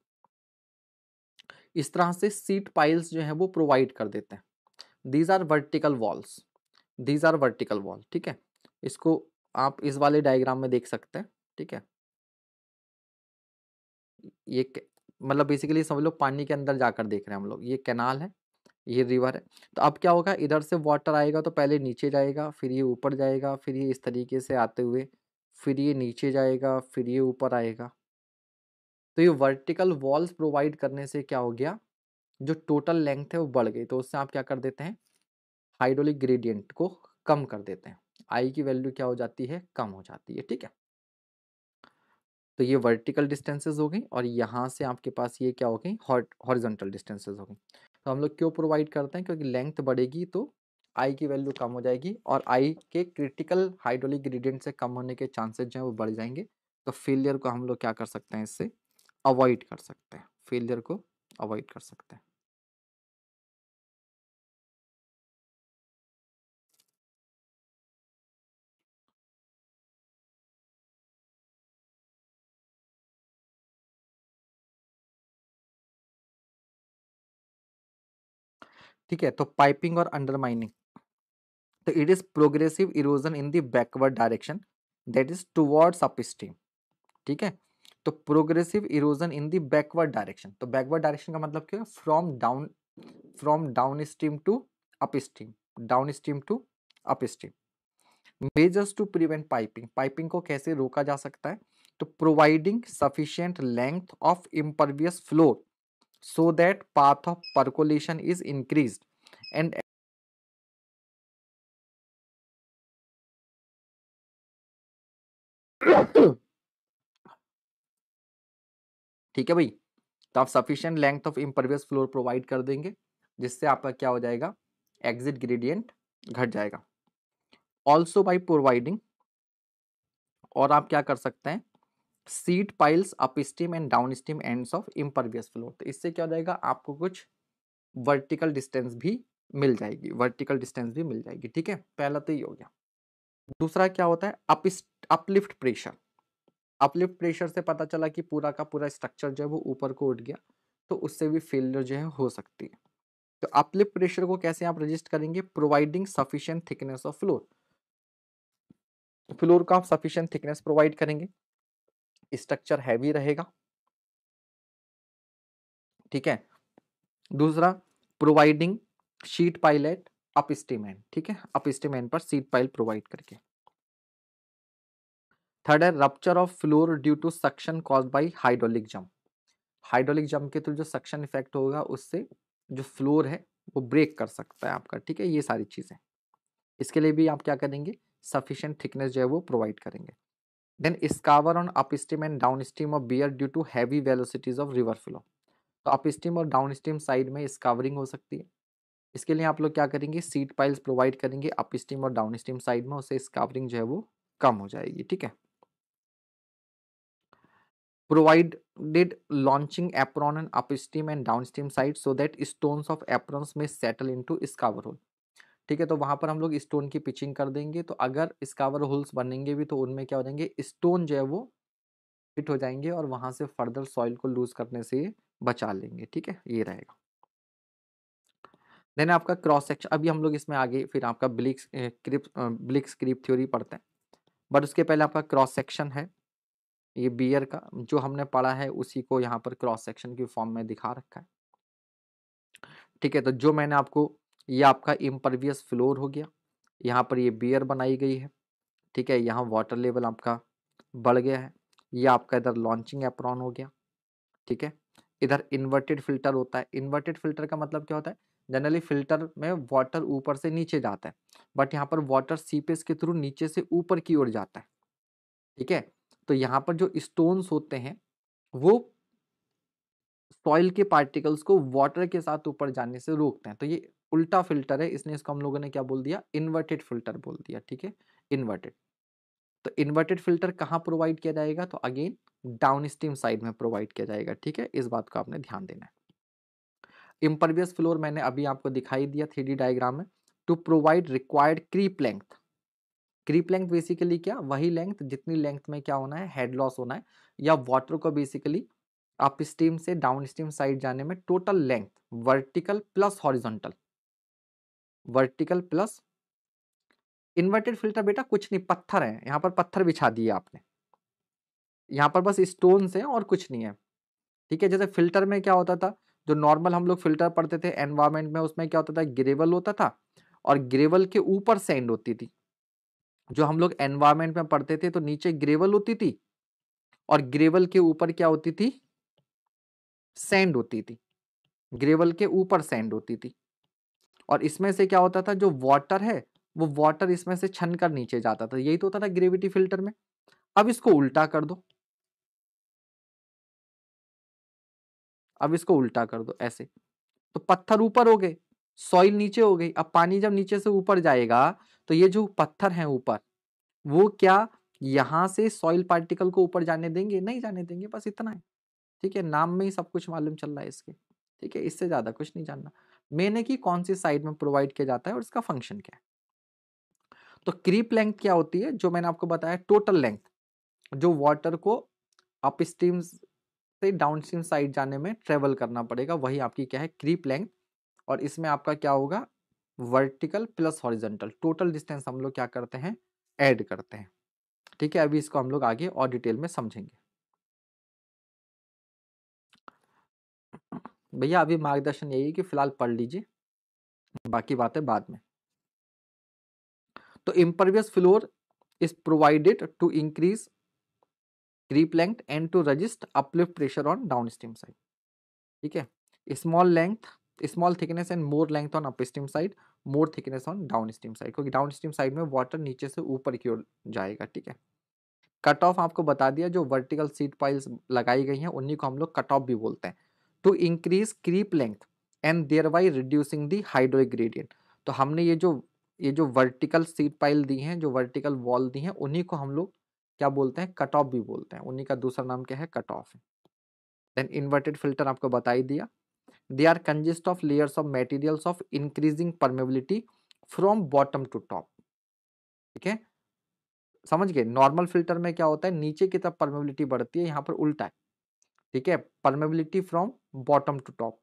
इस तरह से सीट पाइल्स जो है वो प्रोवाइड कर देते हैं these are vertical walls these are vertical wall ठीक है इसको आप इस वाले डायग्राम में देख सकते हैं ठीक है ये मतलब बेसिकली समझ लो पानी के अंदर जाकर देख रहे हैं हम लोग ये कैनाल है ये रिवर है तो अब क्या होगा इधर से वाटर आएगा तो पहले नीचे जाएगा फिर ये ऊपर जाएगा फिर ये इस तरीके से आते हुए फिर ये नीचे जाएगा फिर ये ऊपर आएगा तो ये वर्टिकल वॉल्स प्रोवाइड करने से क्या हो गया जो टोटल लेंथ है वो बढ़ गई तो उससे आप क्या कर देते हैं हाइड्रोलिक ग्रेडियंट को कम कर देते हैं आई की वैल्यू क्या हो जाती है कम हो जाती है ठीक है तो ये वर्टिकल डिस्टेंसेज हो गई और यहाँ से आपके पास ये क्या हो गई हॉरिजेंटल डिस्टेंसेज हो गई तो हम लोग क्यों प्रोवाइड करते हैं क्योंकि लेंथ बढ़ेगी तो आई की वैल्यू कम हो जाएगी और आई के क्रिटिकल हाइड्रोलिक ग्रेडियंट से कम होने के चांसेस जो हैं वो बढ़ जाएंगे तो फेलियर को हम लोग क्या कर सकते हैं इससे अवॉइड कर सकते हैं फेलियर को अवॉइड कर सकते हैं ठीक है तो पाइपिंग और अंडरमाइनिंग तो it is progressive erosion in the backward direction that is towards up stream ठीक है तो progressive erosion in the backward direction तो बैकवर्ड डायरेक्शन का मतलब क्या है from down from down stream to up stream down stream to up stream measures to prevent piping piping को कैसे रोका जा सकता है तो providing sufficient length of impervious floor so that path of percolation is increased and ठीक है भाई तो आप sufficient length of impervious floor provide कर देंगे जिससे आपका क्या हो जाएगा एग्जिट ग्रेडियंट घट जाएगा ऑल्सो बाई प्रोवाइडिंग और आप क्या कर सकते हैं sheet piles upstream and down stream ends of impervious floor तो इससे क्या हो जाएगा आपको कुछ वर्टिकल डिस्टेंस भी मिल जाएगी वर्टिकल डिस्टेंस भी मिल जाएगी ठीक है पहला तो ये हो गया दूसरा क्या होता है up uplift pressure uplift pressure से पता चला कि पूरा का पूरा स्ट्रक्चर जो है वो ऊपर को उठ गया तो उससे भी फेलियर जो है हो सकती है तो अपलिफ्ट प्रेशर को कैसे आप रजिस्ट करेंगे providing sufficient thickness of floor floor को आप सफिशियंट थिकनेस प्रोवाइड करेंगे स्ट्रक्चर हैवी रहेगा ठीक है दूसरा providing sheet pile at upstream end ठीक है अपस्टीमेंट पर सीट पाइल प्रोवाइड करके थर्ड है rupture of floor due to suction cause by hydraulic jump hydraulic jump के थ्रू जो सक्शन इफेक्ट होगा उससे जो फ्लोर है वो ब्रेक कर सकता है आपका ठीक है ये सारी चीज़ें इसके लिए भी आप क्या करेंगे सफिशियंट थिकनेस जो है वो प्रोवाइड करेंगे then scour on upstream and down stream of weir due to heavy velocities of river flow तो अपस्ट्रीम और डाउन स्ट्रीम साइड में स्कावरिंग हो सकती है इसके लिए आप लोग क्या करेंगे सीट पाइल्स प्रोवाइड करेंगे अपस्ट्रीम और डाउन स्ट्रीम साइड में उससे स्कावरिंग जो है वो कम हो जाएगी ठीक है provided launching apron apron on end and side so that stones of aprons may settle into scour hole ठीक है तो वहां पर हम लोग स्टोन की पिचिंग कर देंगे तो अगर स्कावर होल्स बनेंगे भी तो उनमें क्या हो जाएंगे स्टोन जो है वो फिट हो जाएंगे और वहां से फर्दर सॉइल को लूज करने से बचा लेंगे ठीक है ये रहेगा देन आपका क्रॉस सेक्शन अभी हम लोग इसमें आगे फिर आपका ब्लिक्स क्रिप ब्लिक्स क्रिप थ्योरी पढ़ते हैं बट उसके पहले आपका क्रॉस सेक्शन है ये बियर का जो हमने पढ़ा है उसी को यहाँ पर क्रॉस सेक्शन की फॉर्म में दिखा रखा है ठीक है तो जो मैंने आपको ये आपका इम्परवियस फ्लोर हो गया यहाँ पर ये बियर बनाई गई है ठीक है यहाँ वाटर लेवल आपका बढ़ गया है ये आपका इधर लॉन्चिंग एप्रॉन हो गया ठीक है इधर इन्वर्टेड फिल्टर होता है इन्वर्टेड फिल्टर का मतलब क्या होता है जनरली फिल्टर में वाटर ऊपर से नीचे जाता है बट यहाँ पर वाटर सीपेज के थ्रू नीचे से ऊपर की ओर जाता है ठीक है तो यहाँ पर जो स्टोन्स होते हैं वो सॉइल के पार्टिकल्स को वाटर के साथ ऊपर जाने से रोकते हैं तो ये उल्टा फिल्टर है इसने इसको हम लोगों ने क्या बोल दिया इन्वर्टेड फिल्टर बोल दिया ठीक है इन्वर्टेड तो इन्वर्टेड फिल्टर कहाँ प्रोवाइड किया जाएगा तो अगेन डाउन स्ट्रीम साइड में प्रोवाइड किया जाएगा ठीक है इस बात को आपने ध्यान देना है इम्परवियस फ्लोर मैंने अभी आपको दिखाई दिया थ्री डायग्राम में to provide required creep length creep length basically क्या वही लेंथ जितनी लेंथ में क्या होना है हेड लॉस होना है या वाटर को बेसिकली आप स्टीम से डाउन स्टीम साइड जाने में total length vertical plus horizontal vertical plus inverted filter बेटा कुछ नहीं पत्थर है यहाँ पर पत्थर बिछा दिए आपने यहाँ पर बस स्टोन है और कुछ नहीं है ठीक है जैसे फिल्टर में क्या होता था जो नॉर्मल हम लोग फिल्टर पढ़ते थे एनवायरमेंट में उसमें क्या होता था ग्रेवल होता था और ग्रेवल के ऊपर सैंड होती थी जो हम लोग एनवायरमेंट में पढ़ते थे तो नीचे ग्रेवल होती थी और ग्रेवल के ऊपर क्या होती थी सैंड होती थी ग्रेवल के ऊपर सैंड होती थी और इसमें से क्या होता था जो वाटर है वो वाटर इसमें से छन कर नीचे जाता था यही तो होता था ग्रेविटी फिल्टर में अब इसको उल्टा कर दो अब इसको उल्टा कर दो ऐसे तो पत्थर ऊपर हो गए सॉइल नीचे हो गई अब पानी जब नीचे से ऊपर जाएगा तो ये जो पत्थर हैं ऊपर वो क्या यहाँ से सॉइल पार्टिकल को ऊपर जाने देंगे नहीं जाने देंगे बस इतना है ठीक है नाम में ही सब कुछ मालूम चल रहा है इसके ठीक है इससे ज़्यादा कुछ नहीं जानना मेन है कि कौन सी साइड में प्रोवाइड किया जाता है और इसका फंक्शन क्या है तो क्रीप लेंथ क्या होती है जो मैंने आपको बताया टोटल लेंथ जो वाटर को अप स्ट्रीम से डाउन स्ट्रीम साइड जाने में ट्रेवल करना पड़ेगा वही आपकी क्या है क्रीप लेंथ और इसमें आपका क्या होगा vertical plus horizontal total distance हम लोग क्या करते हैं ऐड करते हैं ठीक है अभी इसको हम लोग आगे और डिटेल में समझेंगे भैया अभी मार्गदर्शन यही है कि फिलहाल पढ़ लीजिए बाकी बातें बाद में तो impervious floor is provided to increase creep length and to resist uplift pressure on down stream side ठीक है small length small thickness and more length on up side more thickness on down stream side क्योंकि down stream side में water नीचे से ऊपर की ओर जाएगा ठीक है कट ऑफ आपको बता दिया जो वर्टिकल सीट पाइल्स लगाई गई हैं उन्हीं को हम लोग कट ऑफ भी बोलते हैं to increase creep length and thereby reducing the hydraulic gradient तो हमने ये जो ये जो वर्टिकल सीट पाइल दी हैं जो वर्टिकल वॉल दी हैं उन्हीं को हम लोग क्या बोलते हैं कट ऑफ भी बोलते हैं उन्हीं का दूसरा नाम क्या है cut off then inverted filter आपको बता ही दिया they are consist of layers of materials of increasing permeability from bottom to top ठीक है समझ गए नॉर्मल फिल्टर में क्या होता है नीचे की तरफ परमेबिलिटी बढ़ती है यहाँ पर उल्टा है ठीक है permeability from bottom to top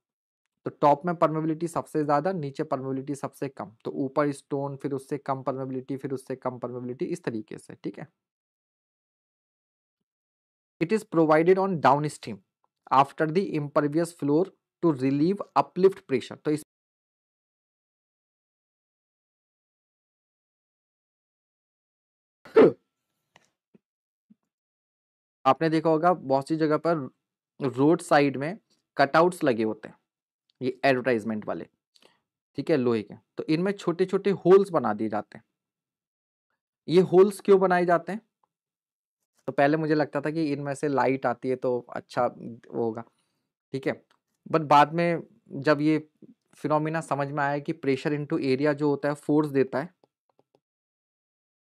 तो टॉप में परमेबिलिटी सबसे ज़्यादा नीचे परमेबिलिटी सबसे कम तो ऊपर स्टोन फिर उससे कम परमेबिलिटी फिर उससे कम परमेबिलिटी इस तरीके से ठीक है it is provided on down stream after the impervious floor to relieve uplift pressure तो इस आपने देखा होगा बहुत सी जगह पर रोड साइड में कटआउट्स लगे होते हैं ये एडवर्टाइजमेंट वाले ठीक है लोहे के तो इनमें छोटे छोटे होल्स बना दिए जाते हैं ये होल्स क्यों बनाए जाते हैं तो पहले मुझे लगता था कि इनमें से लाइट आती है तो अच्छा होगा ठीक है बट बाद में जब ये फिनोमिना समझ में आया कि प्रेशर इनटू एरिया जो होता है फोर्स देता है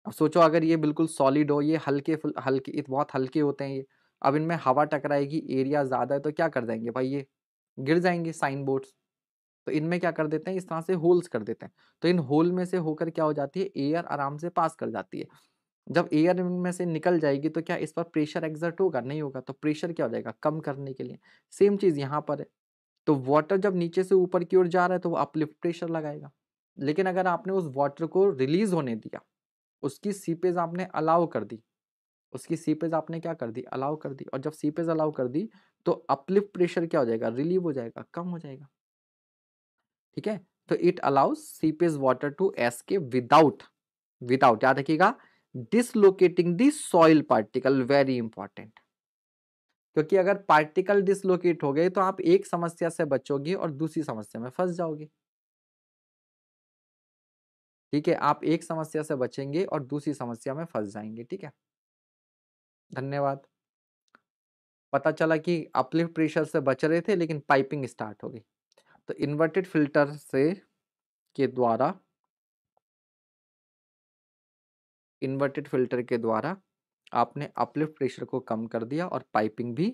अब सोचो अगर ये बिल्कुल सॉलिड हो ये हल्के हल्के बहुत हल्के होते हैं ये अब इनमें हवा टकराएगी एरिया ज़्यादा है तो क्या कर जाएंगे भाई ये गिर जाएंगे साइन बोर्ड्स तो इनमें क्या कर देते हैं इस तरह से होल्स कर देते हैं तो इन होल में से होकर क्या हो जाती है एयर आराम से पास कर जाती है जब एयर में से निकल जाएगी तो क्या इस पर प्रेशर एग्जर्ट होगा नहीं होगा तो प्रेशर क्या हो जाएगा कम करने के लिए सेम चीज़ यहाँ पर है तो वाटर जब नीचे से ऊपर की ओर जा रहा है तो वो अपलिफ्ट प्रेशर लगाएगा लेकिन अगर आपने उस वाटर को रिलीज होने दिया उसकी सीपेज आपने अलाउ कर दी उसकी सीपेज आपने क्या कर दी अलाउ कर दी और जब सीपेज अलाउ कर दी तो अपलिफ्ट प्रेशर क्या हो जाएगा रिलीव हो जाएगा कम हो जाएगा ठीक है तो it allows seepage water to escape without without याद रखिएगा dislocating the soil particle very important क्योंकि अगर पार्टिकल डिसलोकेट हो गए तो आप एक समस्या से बचोगे और दूसरी समस्या में फंस जाओगे ठीक है आप एक समस्या से बचेंगे और दूसरी समस्या में फंस जाएंगे ठीक है धन्यवाद पता चला कि अपलिफ्ट प्रेशर से बच रहे थे लेकिन पाइपिंग स्टार्ट हो गई तो इन्वर्टेड फिल्टर से के द्वारा इन्वर्टेड फिल्टर के द्वारा आपने अपलिफ्ट प्रेशर को कम कर दिया और पाइपिंग भी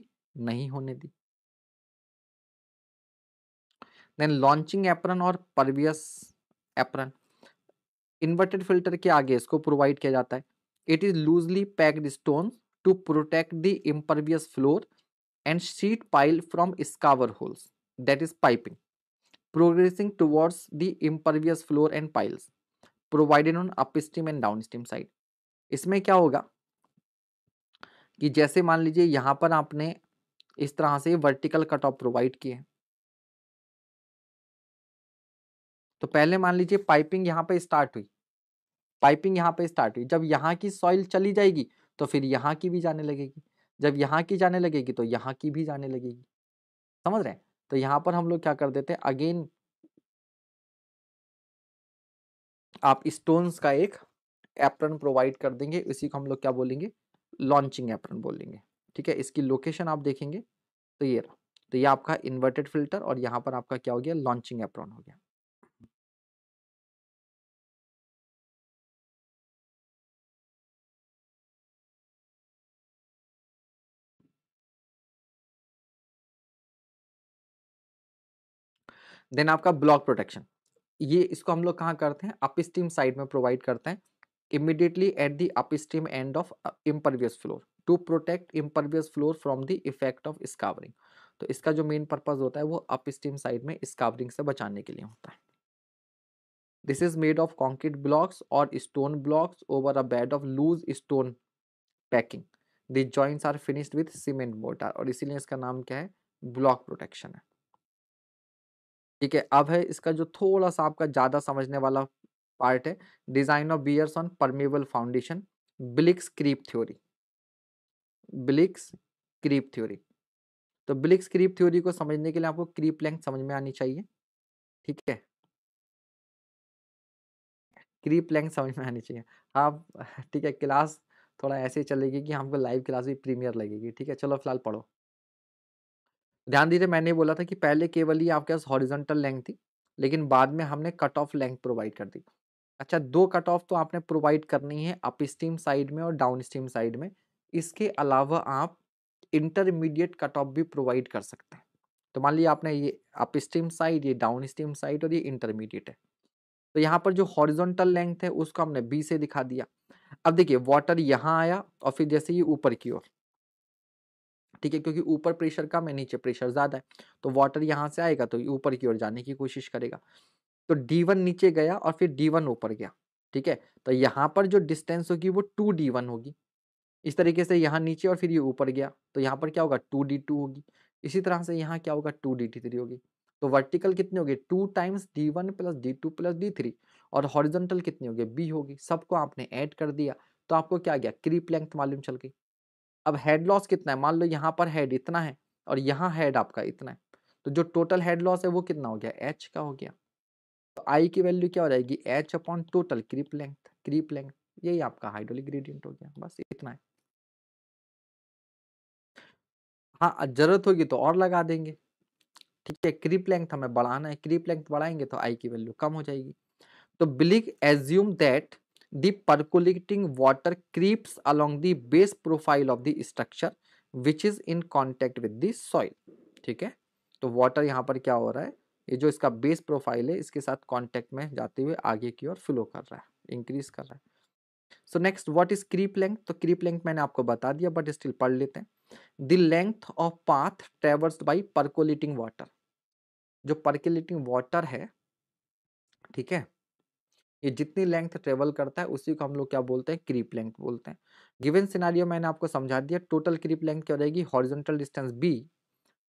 नहीं होने दी देन लॉन्चिंग एप्रन और परवियस एप्रन इन्वर्टेड फिल्टर के आगे इसको प्रोवाइड किया जाता है it is loosely packed stone to protect the impervious floor and sheet pile from scour holes that is piping progressing towards the impervious floor and piles provided on upstream and downstream side इसमें क्या होगा कि जैसे मान लीजिए यहाँ पर आपने इस तरह से वर्टिकल कट ऑफ प्रोवाइड किए तो पहले मान लीजिए पाइपिंग यहाँ पे स्टार्ट हुई पाइपिंग यहाँ पे स्टार्ट हुई जब यहाँ की सॉइल चली जाएगी तो फिर यहाँ की भी जाने लगेगी जब यहाँ की जाने लगेगी तो यहाँ की भी जाने लगेगी समझ रहे हैं तो यहाँ पर हम लोग क्या कर देते हैं अगेन आप स्टोन्स का एक एप्रन प्रोवाइड कर देंगे इसी को हम लोग क्या बोलेंगे लॉन्चिंग एप्रन बोलेंगे ठीक है इसकी लोकेशन आप देखेंगे तो ये रहा तो ये आपका इन्वर्टेड फिल्टर और यहाँ पर आपका क्या हो गया लॉन्चिंग एप्रन हो गया देन आपका ब्लॉक प्रोटेक्शन ये इसको हम लोग कहाँ करते हैं अप साइड में प्रोवाइड करते हैं immediately at the up end of impervious floor to protect impervious floor from the effect of scouring तो इसका जो मेन पर्पज होता है वो अप साइड में स्कावरिंग से बचाने के लिए होता है this is made of concrete blocks और stone blocks over a bed of loose stone packing the joints are finished with cement mortar और इसीलिए इसका नाम क्या है ब्लॉक प्रोटेक्शन है ठीक है अब है इसका जो थोड़ा सा आपका ज़्यादा समझने वाला पार्ट है design of weirs on permeable foundation Bligh's creep theory Bligh's creep theory तो ब्लिक्स क्रीप थ्योरी को समझने के लिए आपको क्रीप लेंथ समझ में आनी चाहिए ठीक है क्रीप लेंथ समझ में आनी चाहिए आप ठीक है क्लास थोड़ा ऐसे चलेगी कि हमको लाइव क्लास भी प्रीमियर लगेगी ठीक है चलो फिलहाल पढ़ो ध्यान दीजिए मैंने ये बोला था कि पहले केवल ही आपके पास हॉरिजेंटल लेंथ थी लेकिन बाद में हमने कट ऑफ लेंथ प्रोवाइड कर दी अच्छा दो कट ऑफ तो आपने प्रोवाइड करनी है अप स्टीम साइड में और डाउन स्टीम साइड में इसके अलावा आप इंटरमीडिएट कट ऑफ भी प्रोवाइड कर सकते हैं तो मान लीजिए आपने ये अप स्टीम साइड ये डाउन स्टीम साइड और ये इंटरमीडिएट है तो यहाँ पर जो हॉरिजोंटल लेंथ है उसको हमने बी से दिखा दिया अब देखिए वाटर यहाँ आया और फिर जैसे ये ऊपर की ओर ठीक है क्योंकि ऊपर प्रेशर कम है नीचे प्रेशर ज़्यादा है तो वाटर यहाँ से आएगा तो ऊपर की ओर जाने की कोशिश करेगा तो डी वन नीचे गया और फिर डी वन ऊपर गया ठीक है तो यहाँ पर जो डिस्टेंस होगी वो टू डी वन होगी इस तरीके से यहाँ नीचे और फिर ये ऊपर गया तो यहाँ पर क्या होगा टू डी टू होगी इसी तरह से यहाँ क्या होगा टू डी थ्री होगी तो वर्टिकल कितनी होगी two times D one plus D two plus D three और हॉरिजेंटल कितनी होगी बी होगी सबको आपने ऐड कर दिया तो आपको क्या गया क्रीप लेंथ मालूम चल गई अब हेड लॉस कितना है मान लो यहाँ पर हेड इतना है और यहाँ हेड आपका इतना है तो जो टोटल हेड लॉस है वो कितना हो गया एच का हो गया तो आई की वैल्यू क्या हो जाएगी H upon total creep length creep length यही आपका हाइड्रोलिक ग्रेडियंट हो गया बस इतना है हाँ जरूरत होगी तो और लगा देंगे ठीक है क्रीप लेंथ हमें बढ़ाना है क्रीप लेंथ बढ़ाएंगे तो आई की वैल्यू कम हो जाएगी तो Bligh assume that the percolating water creeps along the base profile of the structure which is in contact with the soil ठीक है तो water यहाँ पर क्या हो रहा है ये जो इसका बेस प्रोफाइल है इसके साथ कॉन्टेक्ट में जाते हुए आगे की ओर फ्लो कर रहा है इंक्रीज कर रहा है so next what is creep length तो क्रीप लेंथ मैंने आपको बता दिया बट स्टिल पढ़ लेते हैं the length of path traverse by percolating water जो परकोलेटिंग वाटर है ठीक है ये जितनी लेंथ ट्रेवल करता है उसी को हम लोग क्या बोलते हैं क्रीप लेंथ बोलते हैं गिवन सिनारियो मैंने आपको समझा दिया टोटल क्रीप लेंथ क्या रहेगी horizontal distance B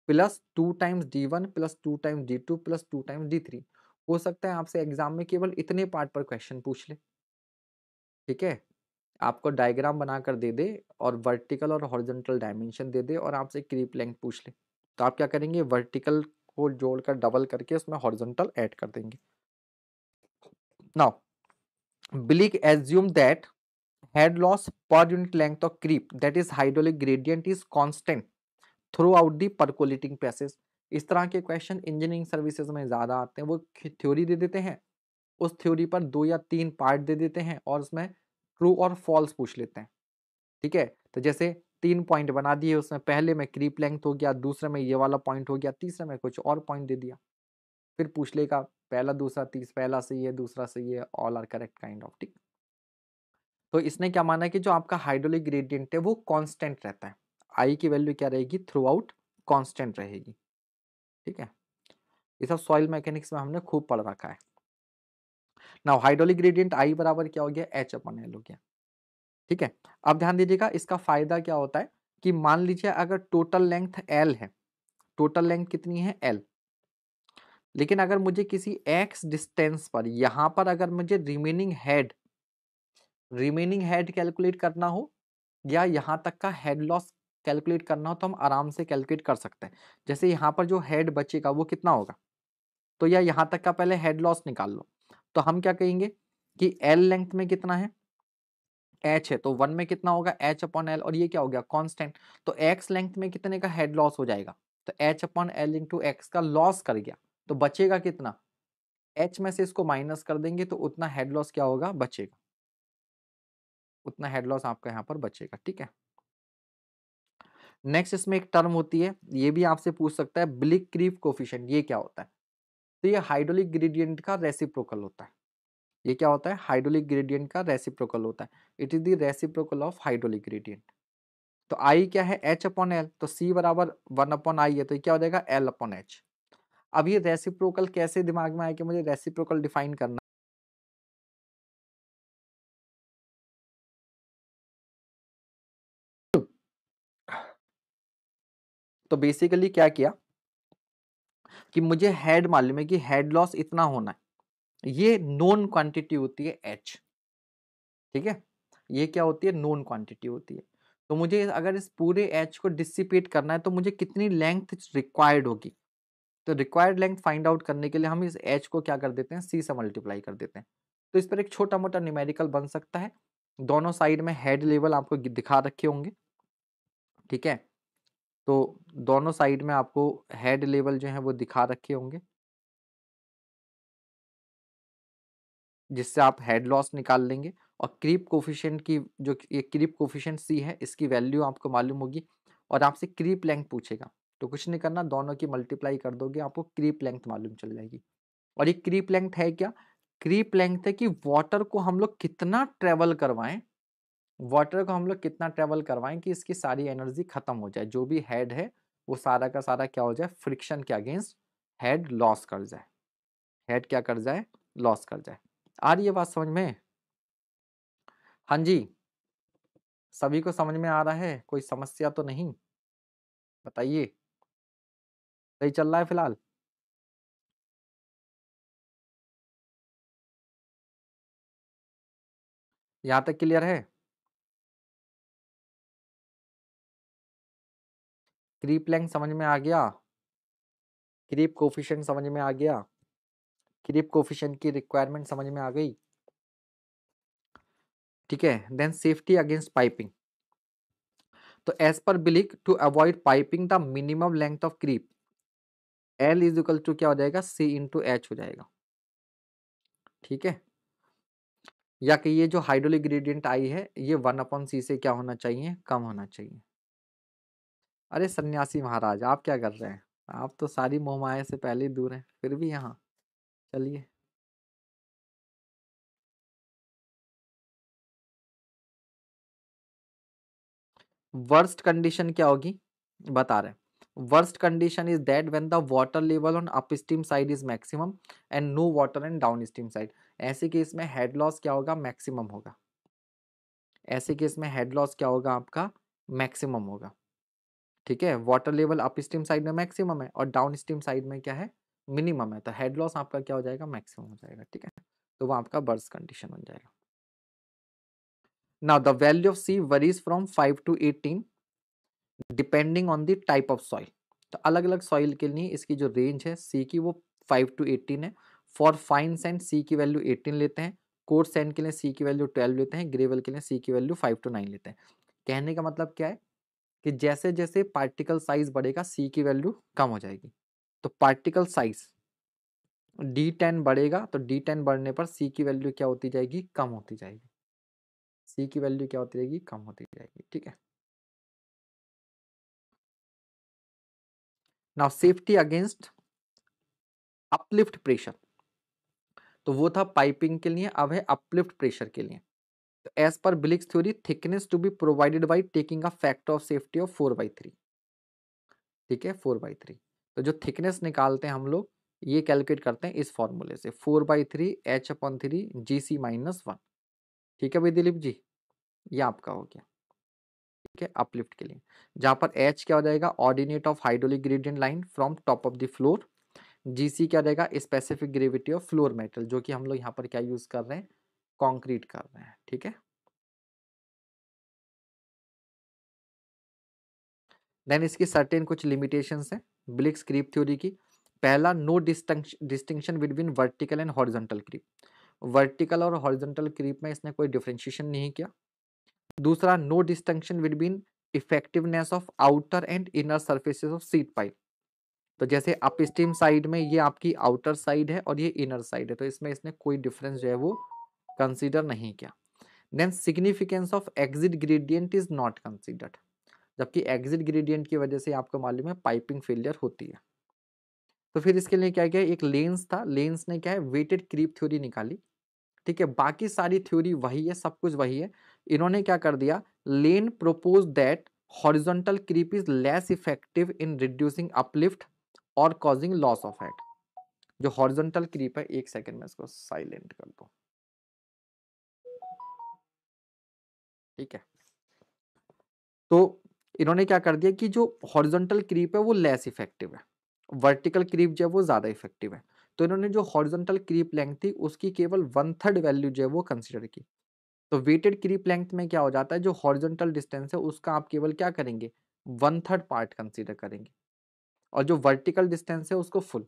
plus two times D one plus two times D two plus two times D three हो सकता है आपसे एग्जाम में केवल इतने पार्ट पर क्वेश्चन पूछ ले ठीक है आपको डायग्राम बनाकर दे दे और वर्टिकल और हॉरिजेंटल डायमेंशन दे दे और आपसे क्रीप लेंथ पूछ ले तो आप क्या करेंगे वर्टिकल को जोड़कर डबल करके उसमें हॉरिजेंटल ऐड कर देंगे Now, Billig assumed that head loss per unit length of creep that is hydraulic gradient is constant throughout the percolating process. इस तरह के क्वेश्चन इंजीनियरिंग सर्विसेज में ज़्यादा आते हैं वो थ्योरी दे देते हैं उस थ्योरी पर दो या तीन पार्ट दे देते हैं और उसमें ट्रू और फॉल्स पूछ लेते हैं ठीक है तो जैसे तीन पॉइंट बना दिए उसमें पहले में क्रीप लेंथ हो गया दूसरे में ये वाला पॉइंट हो गया तीसरे में कुछ और पॉइंट दे दिया फिर पूछ लेगा पहला दूसरा तीस पहला सही है दूसरा सही है all are correct kind of ठीक तो इसने क्या माना कि जो आपका हाइड्रोलिक ग्रेडियंट है वो कांस्टेंट रहता है आई की वैल्यू क्या रहेगी थ्रू आउट कॉन्स्टेंट रहेगी ठीक है ये सब सॉइल मैकेनिक्स में हमने खूब पढ़ रखा है नाउ हाइड्रोलिक ग्रेडियंट आई बराबर क्या हो गया एच अपन एल हो गया ठीक है अब ध्यान दीजिएगा इसका फायदा क्या होता है कि मान लीजिए अगर टोटल लेंथ एल है टोटल लेंथ कितनी है एल लेकिन अगर मुझे किसी एक्स डिस्टेंस पर यहाँ पर अगर मुझे remaining head remaining head calculate करना हो या यहाँ तक का हेड लॉस कैलकुलेट करना हो तो हम आराम से कैलकुलेट कर सकते हैं जैसे यहाँ पर जो हेड बचेगा वो कितना होगा तो या यहाँ तक का पहले हेड लॉस निकाल लो तो हम क्या कहेंगे कि एल लेंथ में कितना है एच है तो वन में कितना होगा एच अपॉन एल और ये क्या हो गया कॉन्स्टेंट तो एक्स लेंथ में कितने का हेड लॉस हो जाएगा तो H upon L into X का लॉस कर गया तो बचेगा कितना एच में से इसको माइनस कर देंगे तो उतना हेड लॉस क्या होगा बचेगा उतना हेड लॉस आपका यहाँ पर बचेगा ठीक है नेक्स्ट इसमें एक टर्म होती है ये भी आपसे पूछ सकता है ब्लिक क्रीफ कोफिशेंट ये क्या होता है तो ये हाइड्रोलिक ग्रेडियंट का रेसिप्रोकल होता है ये क्या होता है हाइड्रोलिक ग्रेडियंट का रेसिप्रोकल होता है it is the reciprocal of hydraulic gradient तो आई क्या है एच अपॉन एल तो सी बराबर वन अपॉन आई है तो ये क्या हो जाएगा एल अपॉन एच अब ये रेसिप्रोकल कैसे दिमाग में आया कि मुझे रेसिप्रोकल डिफाइन करना तो बेसिकली क्या किया कि मुझे हेड मालूम है कि हेड लॉस इतना होना है ये नॉन क्वांटिटी होती है एच ठीक है ये क्या होती है नॉन क्वांटिटी होती है तो मुझे अगर इस पूरे एच को डिसिपेट करना है तो मुझे कितनी लेंथ रिक्वायर्ड होगी तो रिक्वायर्ड लेंथ फाइंड आउट करने के लिए हम इस एच को क्या कर देते हैं सी से मल्टीप्लाई कर देते हैं तो इस पर एक छोटा मोटा न्यूमेरिकल बन सकता है दोनों साइड में हेड लेवल आपको दिखा रखे होंगे ठीक है तो दोनों साइड में आपको हेड लेवल जो है वो दिखा रखे होंगे जिससे आप हेड लॉस निकाल लेंगे और क्रीप कोफिशेंट की जो ये क्रीप कोफिशेंट सी है इसकी वैल्यू आपको मालूम होगी और आपसे क्रीप लेंथ पूछेगा तो कुछ नहीं करना दोनों की मल्टीप्लाई कर दोगे आपको क्रीप लेंथ मालूम चल जाएगी और ये क्रीप लेंथ है क्या क्रीप लेंथ है कि वाटर को हम लोग कितना ट्रेवल करवाएं वाटर को हम लोग कितना ट्रेवल करवाएं कि इसकी सारी एनर्जी खत्म हो जाए जो भी हेड है वो सारा का सारा क्या हो जाए फ्रिक्शन के अगेंस्ट हेड लॉस कर जाए हेड क्या कर जाए लॉस कर जाए आ रही है बात समझ में हाँ जी सभी को समझ में आ रहा है कोई समस्या तो नहीं बताइए सही चल रहा है फिलहाल यहां तक क्लियर है क्रीप लेंग समझ में आ गया क्रीप कोफिशेंट समझ में आ गया क्रीप कोफिशेंट की रिक्वायरमेंट समझ में आ गई ठीक है देन सेफ्टी अगेंस्ट पाइपिंग तो as per Bligh to avoid piping the minimum length of creep L is equal to क्या हो जाएगा सी इंटू एच हो जाएगा ठीक है या कि ये जो हाइड्रोलिक ग्रेडियंट आई है ये वन अपॉन सी से क्या होना चाहिए कम होना चाहिए अरे सन्यासी महाराज आप क्या कर रहे हैं आप तो सारी मोहमाया से पहले ही दूर हैं फिर भी यहाँ चलिए वर्स्ट कंडीशन क्या होगी बता रहे हैं worst condition is that when the when level on up on side is maximum and no no and down downstream side ऐसे केस में हेड लॉस क्या होगा मैक्सिमम होगा ऐसे केस में हेड लॉस क्या होगा आपका मैक्सिमम होगा ठीक है water level up upstream side में मैक्सिमम है और डाउन स्ट्रीम साइड में क्या है मिनिमम है तो हेड लॉस आपका क्या हो जाएगा मैक्सिमम हो जाएगा ठीक है तो वो आपका बर्स कंडीशन बन जाएगा now the value of C varies from five to eighteen depending on the type of soil तो अलग अलग सॉइल के लिए इसकी जो रेंज है सी की वो फाइव टू एटीन है फॉर फाइन सेंड सी की वैल्यू एटीन लेते हैं कोट सेंड के लिए सी की वैल्यू ट्वेल्व लेते हैं ग्रेवल के लिए सी की वैल्यू फाइव टू नाइन लेते हैं कहने का मतलब क्या है कि जैसे जैसे पार्टिकल साइज बढ़ेगा सी की वैल्यू कम हो जाएगी तो पार्टिकल साइज डी टेन बढ़ेगा तो डी टेन बढ़ने पर सी की वैल्यू क्या होती जाएगी कम होती जाएगी सी की वैल्यू क्या होती जाएगी कम होती जाएगी ठीक है now safety against uplift pressure तो वो था पाइपिंग के लिए अब है अपलिफ्ट प्रेशर के लिए तो as per Bligh's theory thickness to be provided by taking a factor of safety of four by three ठीक है फोर बाई थ्री तो जो थिकनेस निकालते हैं हम लोग ये कैलकुलेट करते हैं इस फॉर्मूले से four by three H upon three G C minus one ठीक है भाई दिलीप जी ये आपका हो गया के अपलिफ्ट के लिए जहाँ पर एच क्या हो जाएगा ordinate of hydraulic gradient line from top of the floor GC क्या रहेगा specific gravity of floor metal जो कि हम लोग यहाँ पर क्या यूज कर रहे हैं कॉन्क्रीट कर रहे हैं ठीक है देन इसकी सर्टेन कुछ लिमिटेशन है ब्लिक्स क्रीप थ्योरी की पहला no distinction between vertical and horizontal creep vertical और हॉरिजॉन्टल क्रीप में इसने कोई डिफ्रेंशिएशन नहीं किया दूसरा no distinction between effectiveness of outer and inner surfaces of sheet pipe तो जैसे अप स्टीम साइड में ये आपकी आउटर साइड है और ये इनर साइड है तो इसमें इसने कोई डिफरेंस जो है वो कंसीडर नहीं किया then significance of exit gradient is not considered जबकि एग्जिट ग्रेडियंट की वजह से आपको मालूम है पाइपिंग फेलियर होती है तो फिर इसके लिए क्या किया एक लेंस था लेंस ने क्या है वेटेड क्रीप थ्योरी निकाली ठीक है बाकी सारी थ्योरी वही है सब कुछ वही है इन्होंने क्या कर दिया Lane propose that horizontal creep is less effective in reducing uplift और कॉजिंग लॉस ऑफ हेट जो हॉरिजोंटल क्रीप है एक सेकेंड में इसको साइलेंट कर दो ठीक है तो इन्होंने क्या कर दिया कि जो हॉरिजोंटल क्रीप है वो लेस इफेक्टिव है वर्टिकल क्रीप जो है वो ज़्यादा इफेक्टिव है तो इन्होंने जो हॉरिजॉन्टल क्रीप लेंथ थी उसकी केवल वन थर्ड वैल्यू जो है वो कंसिडर की तो वेटेड क्रीप लेंथ में क्या हो जाता है जो हॉरिजॉन्टल डिस्टेंस है उसका आप केवल क्या करेंगे वन थर्ड पार्ट कंसीडर करेंगे और जो वर्टिकल डिस्टेंस है उसको फुल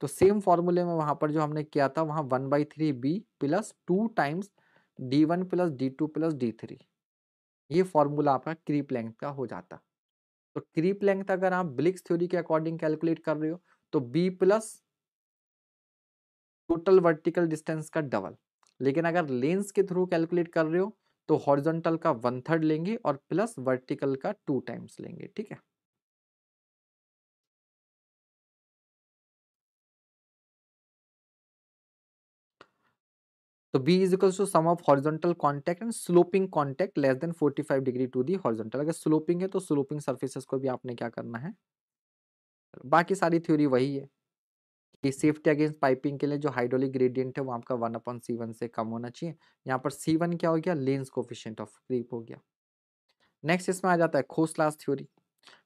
तो सेम फॉर्मूले में वहाँ पर जो हमने किया था वहाँ one by three B plus two times D one plus D two plus D three ये फॉर्मूला आपका क्रीप लेंथ का हो जाता तो क्रीप लेंथ अगर आप ब्लिक्स थ्योरी के अकॉर्डिंग कैलकुलेट कर रहे हो तो B plus total vertical distance का डबल लेकिन अगर लेंस के थ्रू कैलकुलेट कर रहे हो तो हॉरिजॉन्टल का वन थर्ड लेंगे और प्लस वर्टिकल का टू टाइम्स लेंगे ठीक है तो B is equal to sum of horizontal contact and sloping contact less than 45 degree to the horizontal अगर स्लोपिंग है तो स्लोपिंग सर्फेसिस को भी आपने क्या करना है बाकी सारी थ्योरी वही है कि सेफ्टी अगेंस्ट पाइपिंग के लिए जो हाइड्रोलिक ग्रेडियंट है वो आपका वन अपन सी वन से कम होना चाहिए यहाँ पर सी वन क्या हो गया लेंस कोफिशियंट ऑफ क्रीप हो गया नेक्स्ट इसमें आ जाता है खोसलास थ्योरी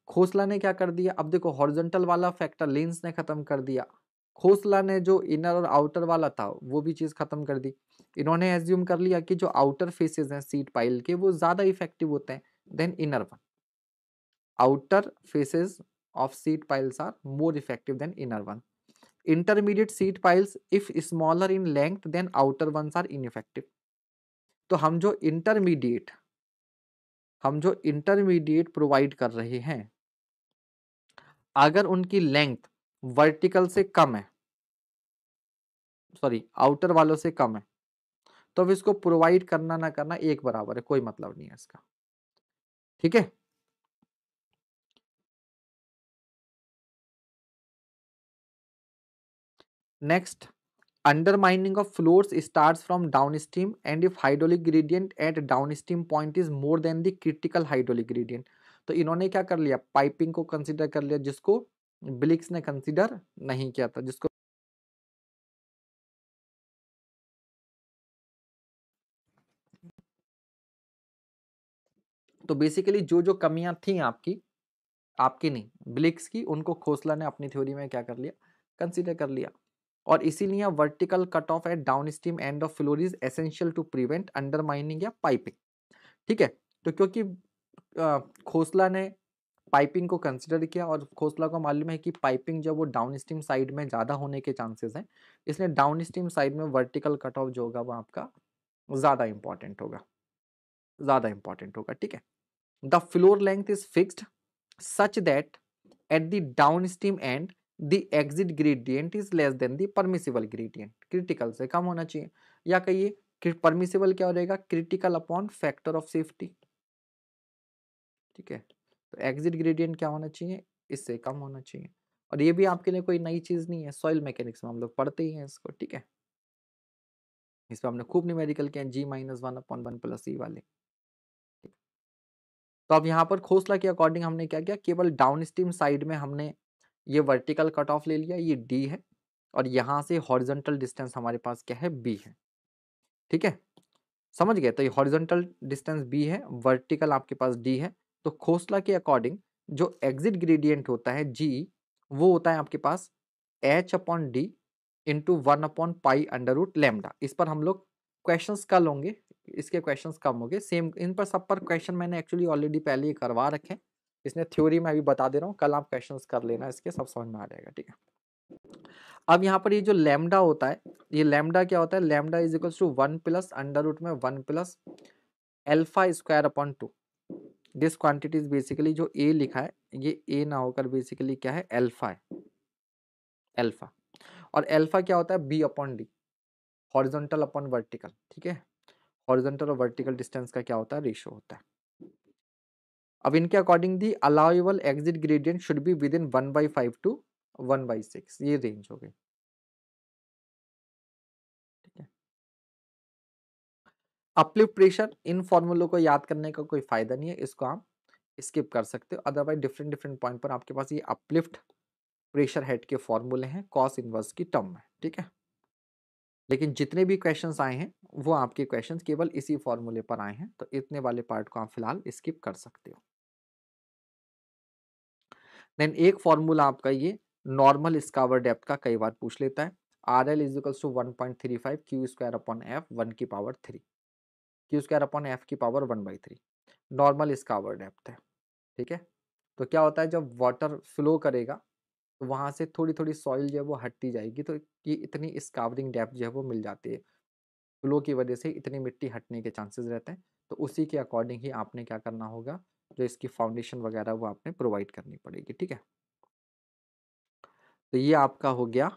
खोसला ने क्या कर दिया अब देखो हॉर्जेंटल वाला फैक्टर लेंस ने खत्म कर दिया खोसला ने जो इनर और आउटर वाला था वो भी चीज़ खत्म कर दी इन्होंने एज्यूम कर लिया कि जो आउटर फेसेस हैं सीट पाइल के वो ज़्यादा इफेक्टिव होते हैं than inner one outer faces of sheet piles are more effective than inner one intermediate sheet piles if smaller in length than outer ones are ineffective तो हम जो intermediate हम जो इंटरमीडिएट प्रोवाइड कर रहे हैं अगर उनकी लेंथ वर्टिकल से कम है सॉरी आउटर वालों से कम है तो अब इसको प्रोवाइड करना ना करना एक बराबर है कोई मतलब नहीं है इसका ठीक है Next, undermining of floors starts from downstream and if hydraulic gradient at downstream point is more than the critical hydraulic gradient. तो इन्होंने क्या कर लिया पाइपिंग को कंसिडर कर लिया जिसको ब्लिक्स ने कंसिडर नहीं किया था जिसको तो बेसिकली जो जो कमियां थी आपकी आपकी नहीं ब्लिक्स की उनको खोसला ने अपनी थ्योरी में क्या कर लिया कंसिडर कर लिया और इसीलिए vertical cut off at down stream end of floor is essential to prevent undermining या पाइपिंग ठीक है तो क्योंकि खोसला ने पाइपिंग को कंसिडर किया और खोसला को मालूम है कि पाइपिंग जब वो डाउन स्ट्रीम साइड में ज़्यादा होने के चांसेस हैं इसलिए डाउन स्ट्रीम साइड में वर्टिकल कट ऑफ जो होगा वो आपका ज़्यादा इंपॉर्टेंट होगा ज़्यादा इंपॉर्टेंट होगा ठीक है the floor length is fixed such that at the down stream end the exit gradient is less than the permissible gradient critical से कम होना चाहिए या कहिए परमिसिबल क्या हो जाएगा critical upon factor of safety ठीक है तो एग्जिट ग्रेडियंट क्या होना चाहिए इससे कम होना चाहिए और ये भी आपके लिए कोई नई चीज़ नहीं है सॉइल मैकेनिक्स में हम लोग पढ़ते ही हैं इसको ठीक है इस पर हमने खूब न्यूमेरिकल किया G minus one upon one plus E वाले तो अब यहाँ पर खोसला के अकॉर्डिंग हमने क्या किया केवल डाउन साइड में हमने ये वर्टिकल कट ऑफ ले लिया ये डी है और यहाँ से हॉरिजेंटल डिस्टेंस हमारे पास क्या है बी है ठीक है समझ गए तो ये हॉरिजेंटल डिस्टेंस बी है वर्टिकल आपके पास डी है तो खोसला के अकॉर्डिंग जो एग्जिट ग्रेडियंट होता है जी वो होता है आपके पास H upon D into one upon pi under root lambda इस पर हम लोग क्वेश्चन कल होंगे इसके क्वेश्चन कम होंगे सेम इन पर सब पर क्वेश्चन मैंने एक्चुअली ऑलरेडी पहले ही करवा रखे इसने थ्योरी में अभी बता दे रहा हूँ कल आप क्वेश्चन कर लेना इसके सब समझ में आ जाएगा ठीक है अब यहाँ पर ये जो लेमडा होता है ये लेमडा क्या होता है lambda is equal to one plus under root में one plus alpha square upon two this quantity is basically जो ए लिखा है ये ए ना होकर बेसिकली क्या है एल्फा है एल्फा और एल्फा क्या होता है B upon D horizontal upon vertical ठीक है हॉरिजॉन्टल और वर्टिकल डिस्टेंस का क्या होता है रेशो होता है अब इनके according the allowable exit gradient should be within one by five to one by six ये रेंज हो गई ठीक है अपलिफ्ट प्रेशर इन फॉर्मूलों को याद करने का कोई फायदा नहीं है इसको आप स्किप कर सकते हो अदरवाइज डिफरेंट डिफरेंट पॉइंट पर आपके पास ये अपलिफ्ट प्रेशर हेड के फॉर्मूले हैं कॉस इनवर्स की टर्म में ठीक है लेकिन जितने भी क्वेश्चन आए हैं वो आपके क्वेश्चन केवल इसी फॉर्मूले पर आए हैं तो इतने वाले पार्ट को आप फिलहाल स्किप कर सकते हो देन एक फॉर्मूला आपका ये नॉर्मल स्कावर डेप्थ का कई बार पूछ लेता है R L equals to one point three five Q square upon F one की power three Q square upon F की power one by three normal square depth है ठीक है तो क्या होता है जब वाटर फ्लो करेगा तो वहाँ से थोड़ी थोड़ी सॉइल जो है वो हटती जाएगी तो ये इतनी स्कावरिंग डेप्थ जो है वो मिल जाती है फ्लो की वजह से इतनी मिट्टी हटने के चांसेज रहते हैं तो उसी के अकॉर्डिंग ही आपने क्या करना होगा जो तो इसकी फाउंडेशन वगैरह वो आपने प्रोवाइड करनी पड़ेगी ठीक है तो ये आपका हो गया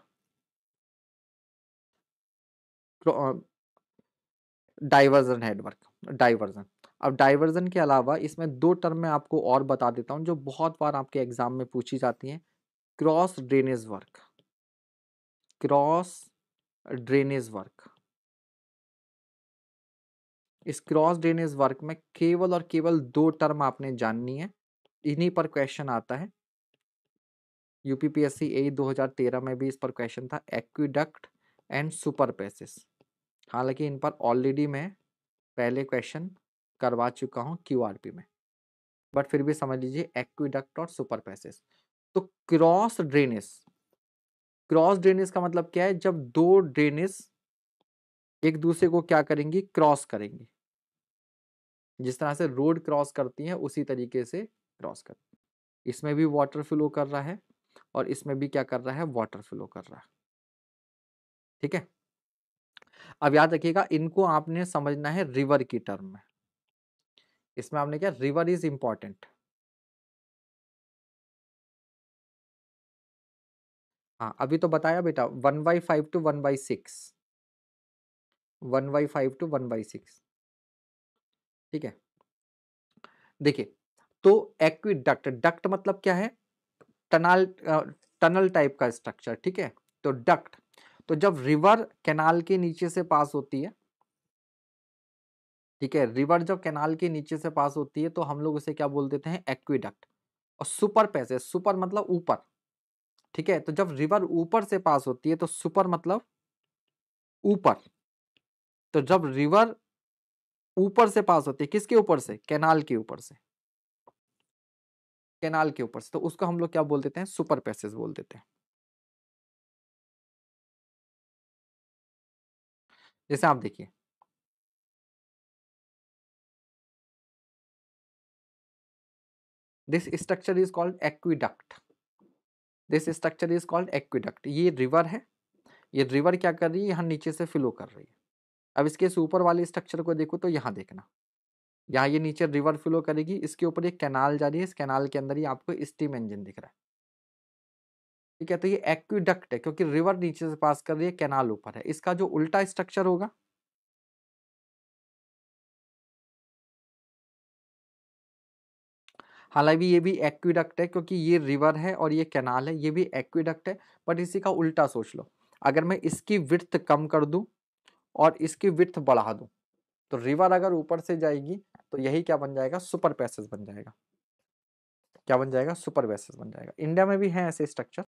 डाइवर्जन हेडवर्क डाइवर्जन अब डाइवर्जन के अलावा इसमें दो टर्म मैं आपको और बता देता हूं जो बहुत बार आपके एग्जाम में पूछी जाती हैं cross drainage work cross drainage work इस क्रॉस ड्रेनेज वर्क में केवल और केवल दो टर्म आपने जाननी है इन्हीं पर क्वेश्चन आता है यूपीपीएससी ए 2013 में भी इस पर क्वेश्चन था एक्विडक्ट एंड सुपर पेसिस हालांकि इन पर ऑलरेडी मैं पहले क्वेश्चन करवा चुका हूँ क्यू में बट फिर भी समझ लीजिए एक्विडक्ट और सुपर पैसेस तो क्रॉस ड्रेनेज क्रॉस ड्रेनेज का मतलब क्या है जब दो ड्रेनेज एक दूसरे को क्या करेंगी क्रॉस करेंगी जिस तरह से रोड क्रॉस करती है उसी तरीके से क्रॉस करती है इसमें भी वाटर फ्लो कर रहा है और इसमें भी क्या कर रहा है वाटर फ्लो कर रहा है ठीक है अब याद रखिएगा इनको आपने समझना है रिवर की टर्म में इसमें आपने क्या रिवर इज इंपॉर्टेंट हाँ अभी तो बताया बेटा one by five to one by six one by five to one by six ठीक है देखिए तो एक्विडक्ट डक्ट मतलब क्या है टनल टनल टाइप का स्ट्रक्चर ठीक है तो डक्ट तो जब रिवर कैनाल के नीचे से पास होती है ठीक है रिवर जब कैनाल के नीचे से पास होती है तो हम लोग उसे क्या बोल देते हैं एक्विडक्ट और सुपर पैसे सुपर मतलब ऊपर ठीक है तो जब रिवर ऊपर से पास होती है तो सुपर मतलब ऊपर तो जब रिवर ऊपर से पास होती है किसके ऊपर से कैनाल के ऊपर से कैनाल के ऊपर से तो उसको हम लोग क्या बोल देते हैं सुपर पैसेज बोल देते हैं जैसे आप देखिए this structure is called aqueduct this structure is called aqueduct ये रिवर है ये रिवर क्या कर रही है यहां नीचे से फ्लो कर रही है अब इसके ऊपर वाले स्ट्रक्चर को देखो तो यहाँ देखना यहाँ ये नीचे रिवर फ्लो करेगी इसके ऊपर एक कैनाल जा रही है इस कैनाल के अंदर ही आपको स्टीम इंजन दिख रहा है ठीक है तो ये एक्विडक्ट है क्योंकि रिवर नीचे से पास कर रही है कैनाल ऊपर है इसका जो उल्टा स्ट्रक्चर होगा हालांकि ये भी एक्विडक्ट है क्योंकि ये रिवर है और ये कैनाल है ये भी एक्विडक्ट है बट इसी का उल्टा सोच लो अगर मैं इसकी विर्थ कम कर दूं और इसकी विथ बढ़ा दू तो रिवर अगर ऊपर से जाएगी तो यही क्या बन जाएगा सुपर पैसेज बन जाएगा क्या बन जाएगा सुपर पैसेज बन जाएगा इंडिया में भी है ऐसे स्ट्रक्चर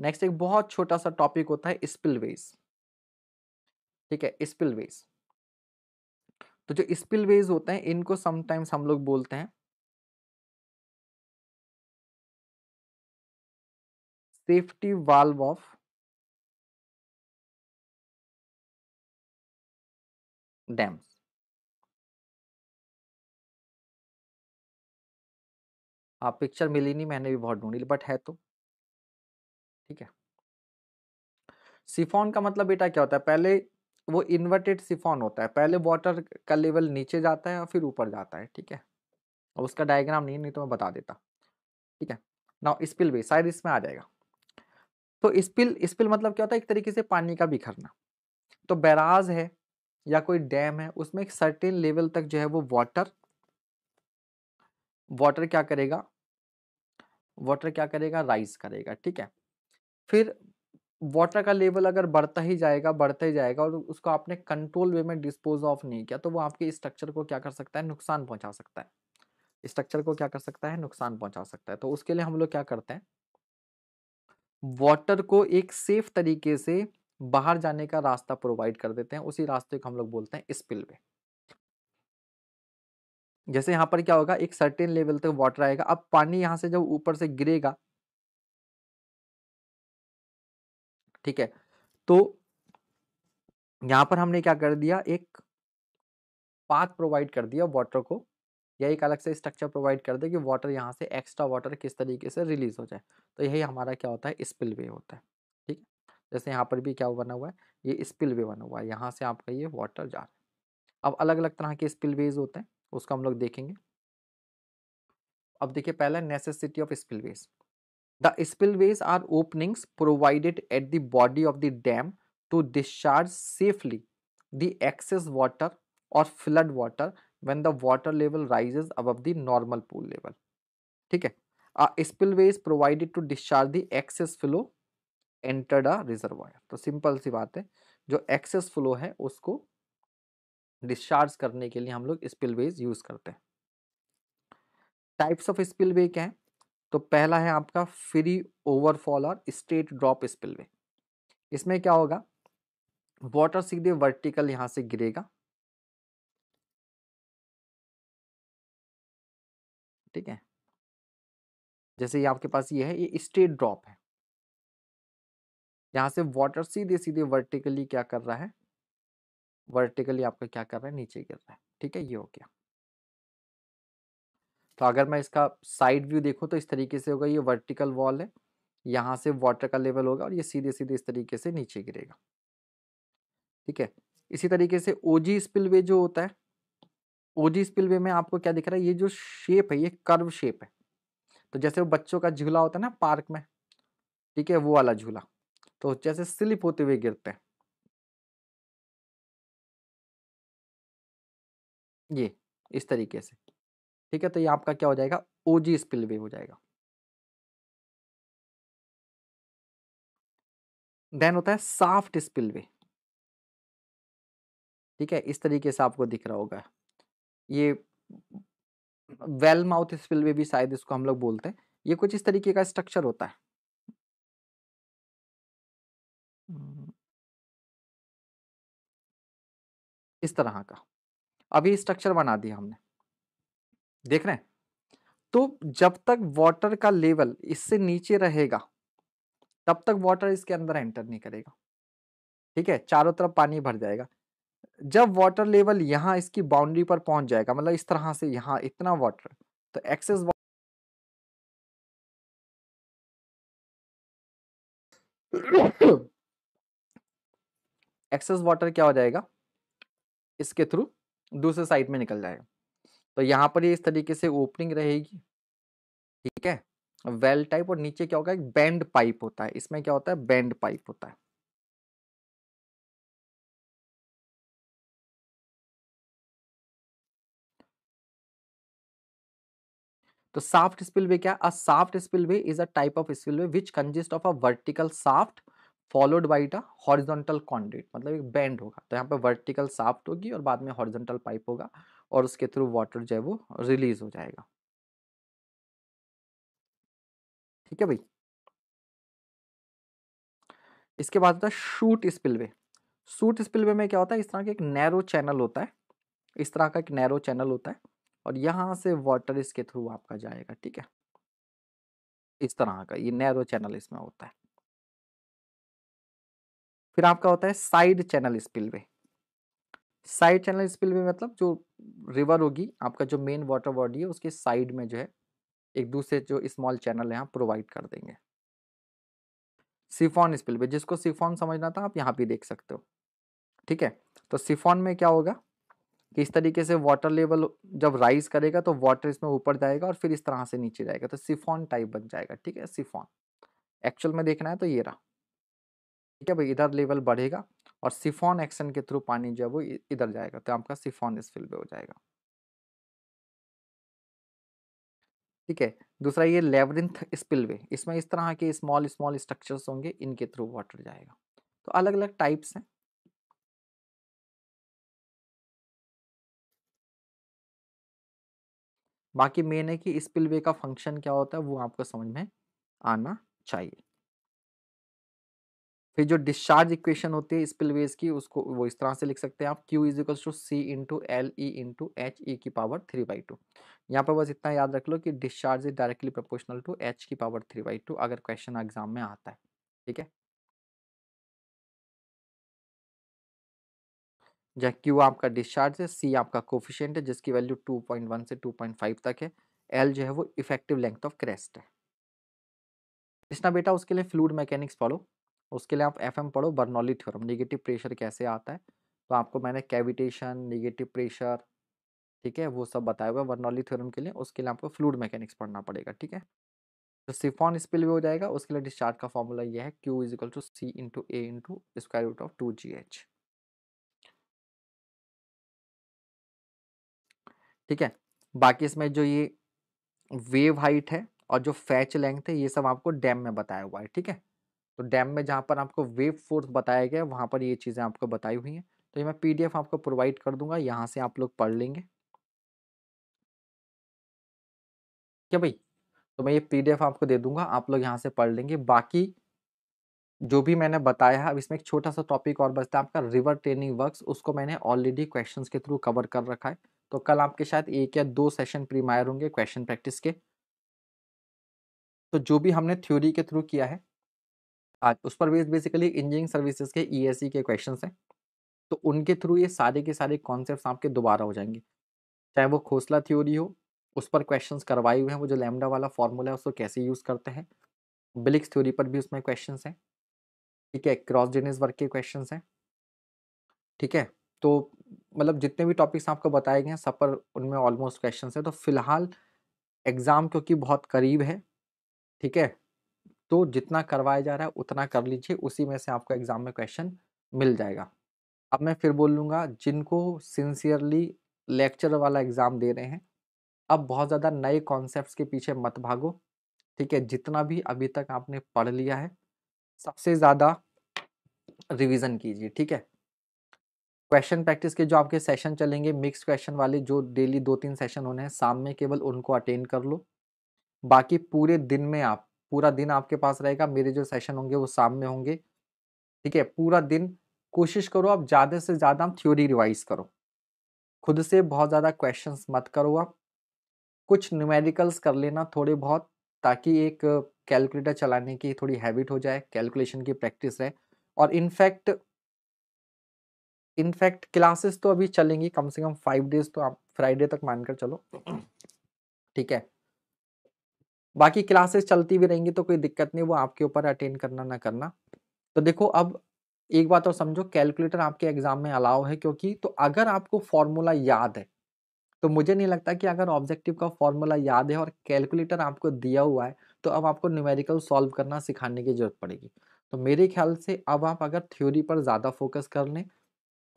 नेक्स्ट एक बहुत छोटा सा टॉपिक होता है स्पिलवेज ठीक है स्पिलवेज तो जो स्पिलवेज होते हैं इनको समटाइम्स हम लोग बोलते हैं सेफ्टी वाल्व ऑफ डैम्स आप पिक्चर मिली नहीं मैंने भी बहुत ढूंढी बट है तो ठीक है सिफोन का मतलब बेटा क्या होता है पहले वो इन्वर्टेड सिफोन होता है पहले वाटर का लेवल नीचे जाता है और फिर ऊपर जाता है ठीक है और उसका डायग्राम नहीं नहीं तो मैं बता देता ठीक है ना स्पिल भी शायद इसमें आ जाएगा तो स्पिल स्पिल मतलब क्या होता है एक तरीके से पानी का बिखरना तो बैराज है या कोई डैम है उसमें एक सर्टेन लेवल तक जो है वो वाटर वाटर क्या करेगा वाटर क्या करेगा राइज करेगा ठीक है फिर वाटर का लेवल अगर बढ़ता ही जाएगा बढ़ता ही जाएगा और उसको आपने कंट्रोल वे में डिस्पोज ऑफ नहीं किया तो वो आपके स्ट्रक्चर को क्या कर सकता है नुकसान पहुंचा सकता है स्ट्रक्चर को क्या कर सकता है नुकसान पहुंचा सकता है तो उसके लिए हम लोग क्या करते हैं वाटर को एक सेफ तरीके से बाहर जाने का रास्ता प्रोवाइड कर देते हैं उसी रास्ते को हम लोग बोलते हैं वे जैसे यहाँ पर क्या होगा एक सर्टेन लेवल तक वाटर आएगा अब पानी यहाँ से जब ऊपर से गिरेगा ठीक है तो यहाँ पर हमने क्या कर दिया एक पाथ प्रोवाइड कर दिया वाटर को या एक अलग से स्ट्रक्चर प्रोवाइड कर दे कि वाटर यहाँ से एक्स्ट्रा वाटर किस तरीके से रिलीज हो जाए तो यही हमारा क्या होता है स्पिल वे होता है ठीक है जैसे यहाँ पर भी क्या बना हुआ है ये स्पिल वे बना हुआ है यहाँ से आपका ये वाटर जा रहा है अब अलग अलग तरह के स्पिल वेज होते हैं उसका हम लोग देखेंगे अब देखिए पहला necessity of spillways The spillways are openings provided at the body of the dam to discharge safely the excess water or flood water when the water level rises above the normal pool level. ठीक है a spillway is provided to discharge the excess flow entered a reservoir. तो simple सी बात है जो excess flow है उसको discharge करने के लिए हम लोग स्पिलवेज यूज करते हैं टाइप्स ऑफ स्पिलवे क्या है तो पहला है आपका फ्री ओवरफॉल और स्ट्रेट ड्रॉप स्पिलवे इसमें क्या होगा वाटर सीधे वर्टिकल यहां से गिरेगा ठीक है जैसे ये आपके पास ये है ये स्ट्रेट ड्रॉप है यहां से वाटर सीधे सीधे वर्टिकली क्या कर रहा है वर्टिकली आपका क्या कर रहा है नीचे गिर रहा है ठीक है ये हो गया तो अगर मैं इसका साइड व्यू देखूँ तो इस तरीके से होगा ये वर्टिकल वॉल है यहाँ से वाटर का लेवल होगा और ये सीधे सीधे इस तरीके से नीचे गिरेगा ठीक है इसी तरीके से ओजी स्पिलवे जो होता है ओजी स्पिलवे में आपको क्या दिख रहा है ये जो शेप है ये कर्व शेप है तो जैसे वो बच्चों का झूला होता है ना पार्क में ठीक है वो वाला झूला तो जैसे स्लिप होते हुए गिरते हैं ये इस तरीके से ठीक है तो ये आपका क्या हो जाएगा ओजी स्पिलवे हो जाएगा देन होता है साफ्ट स्पिलवे ठीक है इस तरीके से आपको दिख रहा होगा ये वेल माउथ स्पिलवे भी शायद इसको हम लोग बोलते हैं ये कुछ इस तरीके का स्ट्रक्चर होता है इस तरह का अभी स्ट्रक्चर बना दिया हमने देख रहे हैं तो जब तक वाटर का लेवल इससे नीचे रहेगा तब तक वाटर इसके अंदर एंटर नहीं करेगा ठीक है चारों तरफ पानी भर जाएगा जब वाटर लेवल यहाँ इसकी बाउंड्री पर पहुंच जाएगा मतलब इस तरह से यहाँ इतना वाटर तो एक्सेस एक्सेस वाटर क्या हो जाएगा इसके थ्रू दूसरे साइड में निकल जाएगा तो यहाँ पर ये इस तरीके से ओपनिंग रहेगी ठीक है वेल टाइप और नीचे क्या होगा एक बैंड पाइप होता है इसमें क्या होता है बैंड पाइप होता है तो साफ्ट स्पिलवे क्या a shaft spillway is a type of spillway which consist of a vertical shaft followed by the horizontal conduit मतलब एक बैंड होगा तो यहाँ पर वर्टिकल साफ्ट होगी और बाद में हॉरिजोंटल पाइप होगा और उसके थ्रू वाटर जो है वो रिलीज हो जाएगा ठीक है भाई इसके बाद होता है शूट स्पिलवे शूट स्पिलवे में क्या होता है इस तरह का एक नैरो चैनल होता है इस तरह का एक नैरो चैनल होता है और यहाँ से वाटर इसके थ्रू आपका जाएगा ठीक है इस तरह का ये नैरो चैनल इसमें होता है फिर आपका होता है side channel spillway side channel spillway मतलब जो रिवर होगी आपका जो मेन वाटर बॉडी है उसके साइड में जो है एक दूसरे जो स्मॉल चैनल है प्रोवाइड कर देंगे सिफॉन स्पिलवे जिसको सिफॉन समझना था आप यहाँ पे देख सकते हो ठीक है तो सिफॉन में क्या होगा कि इस तरीके से वाटर लेवल जब राइज करेगा तो वाटर इसमें ऊपर जाएगा और फिर इस तरह से नीचे जाएगा तो सिफॉन टाइप बन जाएगा ठीक है सिफॉन एक्चुअल में देखना है तो ये रहा है भाई इधर लेवल बढ़ेगा और सिफॉन एक्शन के थ्रू पानी जो है वो इधर जाएगा तो आपका सिफॉन इस पे हो जाएगा ठीक है दूसरा ये लेवरिंथ स्पिलवे इसमें इस तरह के स्मॉल स्मॉल स्ट्रक्चर्स होंगे इनके थ्रू वाटर जाएगा तो अलग अलग टाइप्स हैं बाकी मेन है कि स्पिलवे का फंक्शन क्या होता है वो आपको समझ में आना चाहिए फिर जो डिस्चार्ज इक्वेशन होती है स्पिल वेज की उसको वो इस तरह से लिख सकते हैं आप Q is equal to C into L E into H E की पावर थ्री बाई टू यहाँ पर बस इतना याद रख लो कि discharge is directly proportional to H की पावर थ्री बाई टू अगर क्वेश्चन एग्जाम में आता है ठीक है जहाँ Q आपका डिस्चार्ज है C आपका कोफिशियंट है जिसकी वैल्यू 2.1 से 2.5 तक है L जो है वो इफेक्टिव लेंथ ऑफ क्रेस्ट है कृष्णा बेटा उसके लिए फ्लूड मैकेनिक्स फॉलो उसके लिए आप एफ पढ़ो बर्नौली थ्योरम निगेटिव प्रेशर कैसे आता है तो आपको मैंने कैविटेशन निगेटिव प्रेशर ठीक है वो सब बताया हुआ है बर्नौली थ्योरम के लिए उसके लिए आपको फ्लूड मैकेनिक्स पढ़ना पड़ेगा ठीक है तो सिफॉन स्पिल भी हो जाएगा उसके लिए डिस्चार्ज का फॉर्मूला ये है Q is equal to C into A into square root of two G H ठीक है बाकी इसमें जो ये वेव हाइट है और जो फैच लेंथ है ये सब आपको डैम में बताया हुआ है ठीक है तो डैम में जहाँ पर आपको वेव फोर्स बताया गया वहाँ पर ये चीज़ें आपको बताई हुई हैं तो ये मैं पीडीएफ आपको प्रोवाइड कर दूंगा यहाँ से आप लोग पढ़ लेंगे क्या भाई तो मैं ये पीडीएफ आपको दे दूंगा आप लोग यहाँ से पढ़ लेंगे बाकी जो भी मैंने बताया है अब इसमें एक छोटा सा टॉपिक और बचता है आपका रिवर ट्रेनिंग वर्क्स उसको मैंने ऑलरेडी क्वेश्चंस के थ्रू कवर कर रखा है तो कल आपके शायद एक या दो सेशन प्रीमायर होंगे क्वेश्चन प्रैक्टिस के तो जो भी हमने थ्योरी के थ्रू किया है आज उस पर बेस्ड बेसिकली इंजीनियरिंग सर्विसेज के ई e e के क्वेश्चन हैं तो उनके थ्रू ये सारे के सारे कॉन्सेप्ट आपके दोबारा हो जाएंगे चाहे वो खोसला थ्योरी हो उस पर क्वेश्चन करवाए हुए हैं वो जो लैमडा वाला फॉर्मूला है उसको कैसे यूज़ करते हैं बिलिक्स थ्योरी पर भी उसमें क्वेश्चन हैं ठीक है क्रॉस जेनिस वर्क के क्वेश्चन हैं ठीक है तो मतलब जितने भी टॉपिक्स आपको बताए गए हैं सब पर उनमें ऑलमोस्ट क्वेश्चन हैं तो फिलहाल एग्ज़ाम क्योंकि बहुत करीब है ठीक है तो जितना करवाया जा रहा है उतना कर लीजिए उसी में से आपको एग्ज़ाम में क्वेश्चन मिल जाएगा अब मैं फिर बोल लूँगा जिनको सिंसियरली लेक्चर वाला एग्ज़ाम दे रहे हैं अब बहुत ज़्यादा नए कॉन्सेप्ट्स के पीछे मत भागो ठीक है जितना भी अभी तक आपने पढ़ लिया है सबसे ज़्यादा रिवीजन कीजिए ठीक है क्वेश्चन प्रैक्टिस के जो आपके सेशन चलेंगे मिक्स क्वेश्चन वाले जो डेली दो तीन सेशन होने हैं शाम में केवल उनको अटेंड कर लो बाकी पूरे दिन में आप पूरा दिन आपके पास रहेगा मेरे जो सेशन होंगे वो शाम में होंगे ठीक है पूरा दिन कोशिश करो आप ज़्यादा से ज़्यादा थ्योरी रिवाइज करो खुद से बहुत ज़्यादा क्वेश्चंस मत करो आप कुछ न्यूमेरिकल्स कर लेना थोड़े बहुत ताकि एक कैलकुलेटर चलाने की थोड़ी हैबिट हो जाए कैलकुलेशन की प्रैक्टिस रहे और इनफैक्ट इनफैक्ट क्लासेस तो अभी चलेंगी कम से कम फाइव डेज तो आप फ्राइडे तक मानकर चलो ठीक है बाकी क्लासेस चलती भी रहेंगी तो कोई दिक्कत नहीं वो आपके ऊपर अटेंड करना ना करना तो देखो अब एक बात और समझो कैलकुलेटर आपके एग्जाम में अलाउ है क्योंकि तो अगर आपको फॉर्मूला याद है तो मुझे नहीं लगता कि अगर ऑब्जेक्टिव का फॉर्मूला याद है और कैलकुलेटर आपको दिया हुआ है तो अब आपको न्यूमेरिकल सॉल्व करना सिखाने की जरूरत पड़ेगी तो मेरे ख्याल से अब आप अगर थ्योरी पर ज़्यादा फोकस कर लें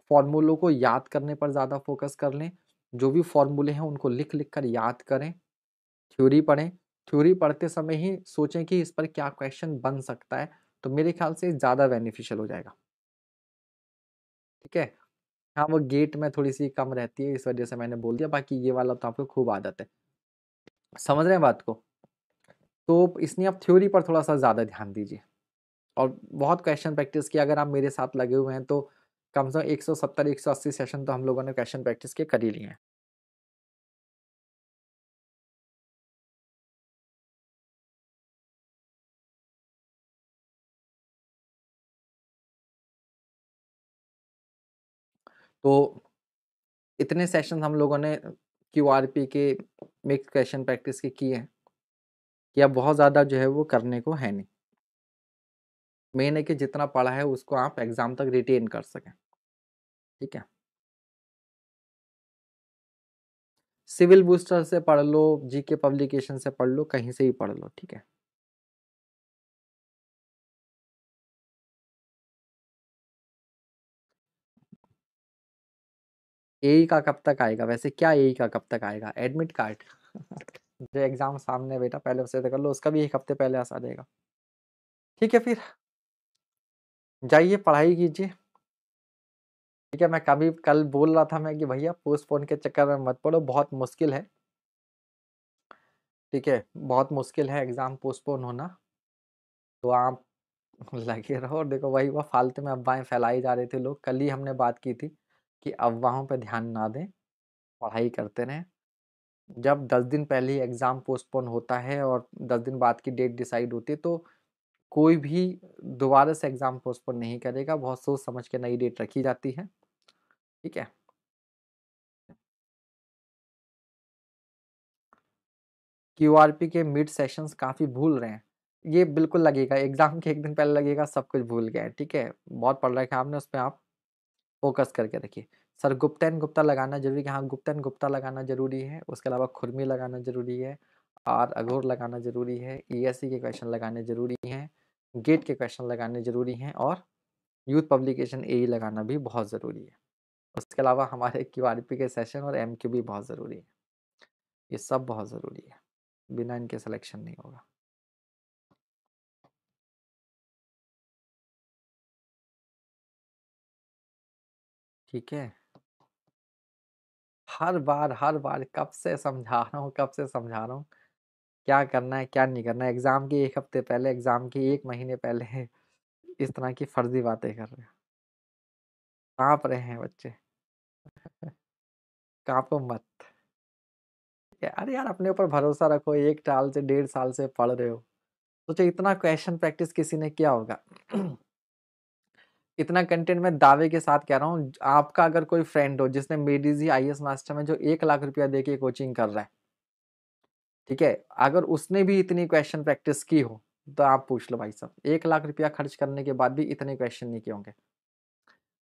फॉर्मूलों को याद करने पर ज़्यादा फोकस कर लें जो भी फॉर्मूले हैं उनको लिख लिख कर याद करें थ्योरी पढ़ें थ्योरी पढ़ते समय ही सोचें कि इस पर क्या क्वेश्चन बन सकता है तो मेरे ख्याल से ज़्यादा बेनिफिशियल हो जाएगा ठीक है हाँ वो गेट में थोड़ी सी कम रहती है इस वजह से मैंने बोल दिया बाकी ये वाला तो आपको खूब आदत है समझ रहे हैं बात को तो इसने आप थ्योरी पर थोड़ा सा ज़्यादा ध्यान दीजिए और बहुत क्वेश्चन प्रैक्टिस किया अगर आप मेरे साथ लगे हुए हैं तो कम से कम एक सौ सत्तर एक सौ अस्सी सेशन तो हम लोगों ने क्वेश्चन प्रैक्टिस के कर ही लिए हैं तो इतने सेशन हम लोगों ने क्यू आर पी के मिक्स क्वेश्चन प्रैक्टिस के किए हैं कि अब बहुत ज़्यादा जो है वो करने को है नहीं मैंने कि जितना पढ़ा है उसको आप एग्ज़ाम तक रिटेन कर सकें ठीक है सिविल बूस्टर से पढ़ लो जी के पब्लिकेशन से पढ़ लो कहीं से ही पढ़ लो ठीक है ए का कब तक आएगा वैसे क्या ए का कब तक आएगा एडमिट कार्ड जो एग्ज़ाम सामने बेटा पहले उसे तो कर लो उसका भी एक हफ्ते पहले आ जाएगा ठीक है फिर जाइए पढ़ाई कीजिए ठीक है मैं कभी कल बोल रहा था मैं कि भैया पोस्टपोन के चक्कर में मत पढ़ो बहुत मुश्किल है ठीक है बहुत मुश्किल है एग्ज़ाम पोस्टपोन होना तो आप लगे रहो और देखो वही वो फालतू में अफवाहें फैलाई जा रहे थे लोग कल ही हमने बात की थी कि अफवाहों पर ध्यान ना दें पढ़ाई करते रहें जब दस दिन पहले ही एग्ज़ाम पोस्टपोन होता है और दस दिन बाद की डेट डिसाइड होती है तो कोई भी दोबारा से एग्ज़ाम पोस्टपोन नहीं करेगा बहुत सोच समझ के नई डेट रखी जाती है ठीक है क्यू आर पी के मिड सेशंस काफ़ी भूल रहे हैं ये बिल्कुल लगेगा एग्ज़ाम के एक दिन पहले लगेगा सब कुछ भूल गए ठीक है बहुत पढ़ रखा है आपने उस पर आप फोकस करके रखिए सर गुप्तन गुप्ता लगाना जरूरी है हाँ गुप्तन गुप्ता लगाना जरूरी है उसके अलावा खुरमी लगाना जरूरी है आर अघोर लगाना जरूरी है सी e के क्वेश्चन लगाने जरूरी हैं गेट के क्वेश्चन लगाने जरूरी हैं और यूथ पब्लिकेशन ए लगाना भी बहुत ज़रूरी है उसके अलावा हमारे क्यू के सेशन और एम भी बहुत ज़रूरी है ये सब बहुत ज़रूरी है बिना इनके सिलेक्शन नहीं होगा ठीक है? हर बार, हर बार कब से समझा रहा हूँ, कब से समझा रहा हूँ। क्या करना है, क्या नहीं करना है। एग्ज़ाम के एक हफ्ते पहले, एग्ज़ाम के एक महीने पहले इस तरह की फर्ज़ी बातें कर रहे हैं। रहे हैं बच्चे। कांपो मत। अरे यार, अपने ऊपर भरोसा रखो। एक साल से, डेढ़ साल से पढ़ रहे हो। सोचो इतना क्वेश्चन प्रैक्टिस किसी ने किया होगा। इतना कंटेंट मैं दावे के साथ कह रहा हूँ आपका अगर कोई फ्रेंड हो जिसने मेडिजी आई एस मास्टर में जो एक लाख रुपया दे कोचिंग कर रहा है ठीक है अगर उसने भी इतनी क्वेश्चन प्रैक्टिस की हो तो आप पूछ लो भाई साहब एक लाख रुपया खर्च करने के बाद भी इतने क्वेश्चन नहीं किए होंगे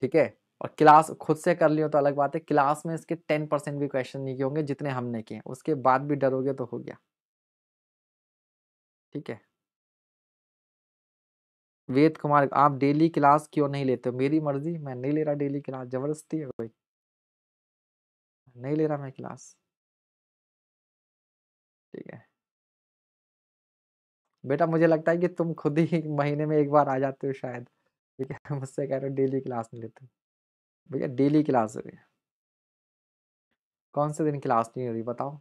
ठीक है और क्लास खुद से कर लियो तो अलग बात है क्लास में इसके टेन परसेंट भी क्वेश्चन नहीं किए होंगे जितने हमने किए उसके बाद भी डरोगे तो हो गया ठीक है वेद कुमार आप डेली क्लास क्यों नहीं लेते हो मेरी मर्जी मैं नहीं ले रहा डेली क्लास जबरदस्ती है भाई नहीं ले रहा मैं क्लास ठीक है बेटा मुझे लगता है कि तुम खुद ही महीने में एक बार आ जाते हो शायद ठीक है मुझसे कह रहे हो डेली क्लास नहीं लेते भैया डेली क्लास हो रही है कौन से दिन क्लास नहीं हो रही बताओ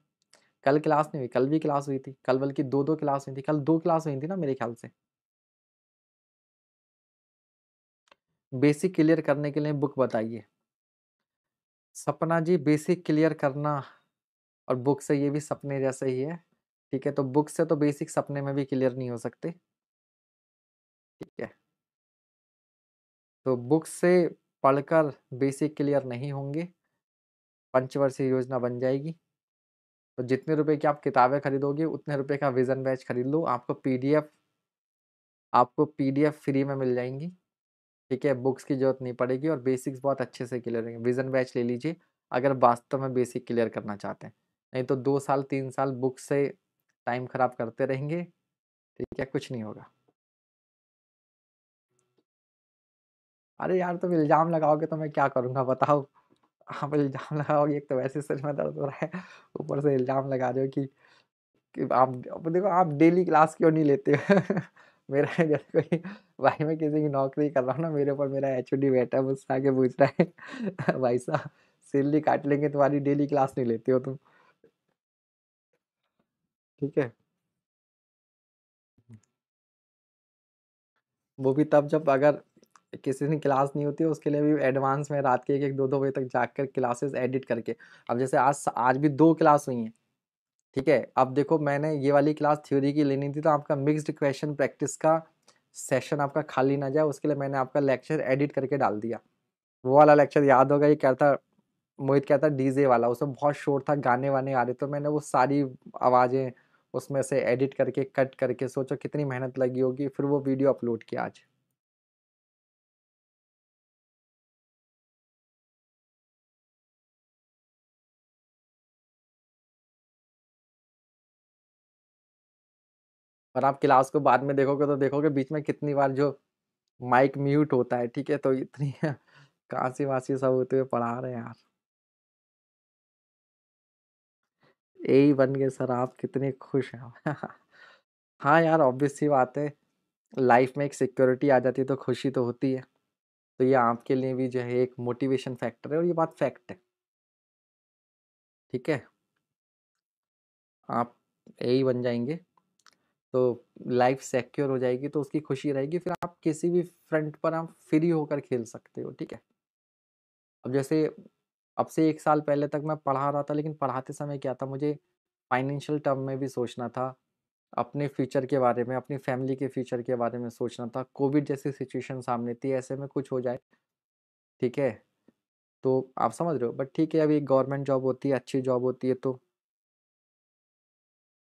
कल क्लास नहीं हुई कल भी क्लास हुई थी कल बल्कि दो दो क्लास हुई थी कल दो क्लास हुई थी ना मेरे ख्याल से बेसिक क्लियर करने के लिए बुक बताइए सपना जी बेसिक क्लियर करना और बुक से ये भी सपने जैसे ही है ठीक है तो बुक से तो बेसिक सपने में भी क्लियर नहीं हो सकते ठीक है तो बुक से पढ़कर बेसिक क्लियर नहीं होंगे पंचवर्षीय योजना बन जाएगी तो जितने रुपए की आप किताबें खरीदोगे उतने रुपए का विजन बैच खरीद लो आपको पीडीएफ आपको पीडीएफ फ्री में मिल जाएंगी ठीक है बुक्स की जरूरत नहीं पड़ेगी और बेसिक्स बहुत अच्छे से क्लियर होंगे विजन बैच ले लीजिए अगर वास्तव में बेसिक क्लियर करना चाहते हैं नहीं तो दो साल तीन साल बुक्स से टाइम खराब करते रहेंगे ठीक है कुछ नहीं होगा अरे यार तुम तो इल्ज़ाम लगाओगे तो मैं क्या करूँगा बताओ आप इल्ज़ाम लगाओगे एक तो वैसे सिर में दर्द हो रहा है ऊपर से इल्ज़ाम लगा रहे हो कि, कि आप देखो आप डेली क्लास क्यों नहीं लेते हो मेरा जैसे कोई भाई मैं किसी की नौकरी कर रहा हूँ ना मेरे ऊपर मेरा एच डी बैठा है मुझसे आके पूछ रहा है भाई साहब सैलरी काट लेंगे तुम्हारी डेली क्लास नहीं लेते हो तुम ठीक है वो भी तब जब अगर किसी दिन क्लास नहीं होती उसके लिए भी एडवांस में रात के एक एक दो दो बजे तक जाकर क्लासेस एडिट करके अब जैसे आज आज भी दो क्लास हुई हैं ठीक है अब देखो मैंने ये वाली क्लास थ्योरी की लेनी थी तो आपका मिक्सड क्वेश्चन प्रैक्टिस का सेशन आपका खाली ना जाए उसके लिए मैंने आपका लेक्चर एडिट करके डाल दिया वो वाला लेक्चर याद होगा ये क्या था मोहित क्या था डीजे वाला उसमें बहुत शोर था गाने वाने आ रहे तो मैंने वो सारी आवाज़ें उसमें से एडिट करके कट करके सोचो कितनी मेहनत लगी होगी फिर वो वीडियो अपलोड किया आज और आप क्लास को बाद में देखोगे तो देखोगे बीच में कितनी बार जो माइक म्यूट होता है ठीक है तो इतनी कांसी वासी सब होते हुए पढ़ा रहे हैं यार यही बन गए सर आप कितने खुश हैं हाँ यार ऑब्वियस सी बात है लाइफ में एक सिक्योरिटी आ जाती है तो खुशी तो होती है तो ये आपके लिए भी जो है एक मोटिवेशन फैक्टर है और ये बात फैक्ट है ठीक है आप ही बन जाएंगे तो लाइफ सिक्योर हो जाएगी तो उसकी खुशी रहेगी फिर आप किसी भी फ्रंट पर आप फ्री होकर खेल सकते हो ठीक है अब जैसे अब से एक साल पहले तक मैं पढ़ा रहा था लेकिन पढ़ाते समय क्या था मुझे फाइनेंशियल टर्म में भी सोचना था अपने फ्यूचर के बारे में अपनी फैमिली के फ्यूचर के बारे में सोचना था कोविड जैसी सिचुएशन सामने थी ऐसे में कुछ हो जाए ठीक है तो आप समझ रहे हो बट ठीक है अभी गवर्नमेंट जॉब होती है अच्छी जॉब होती है तो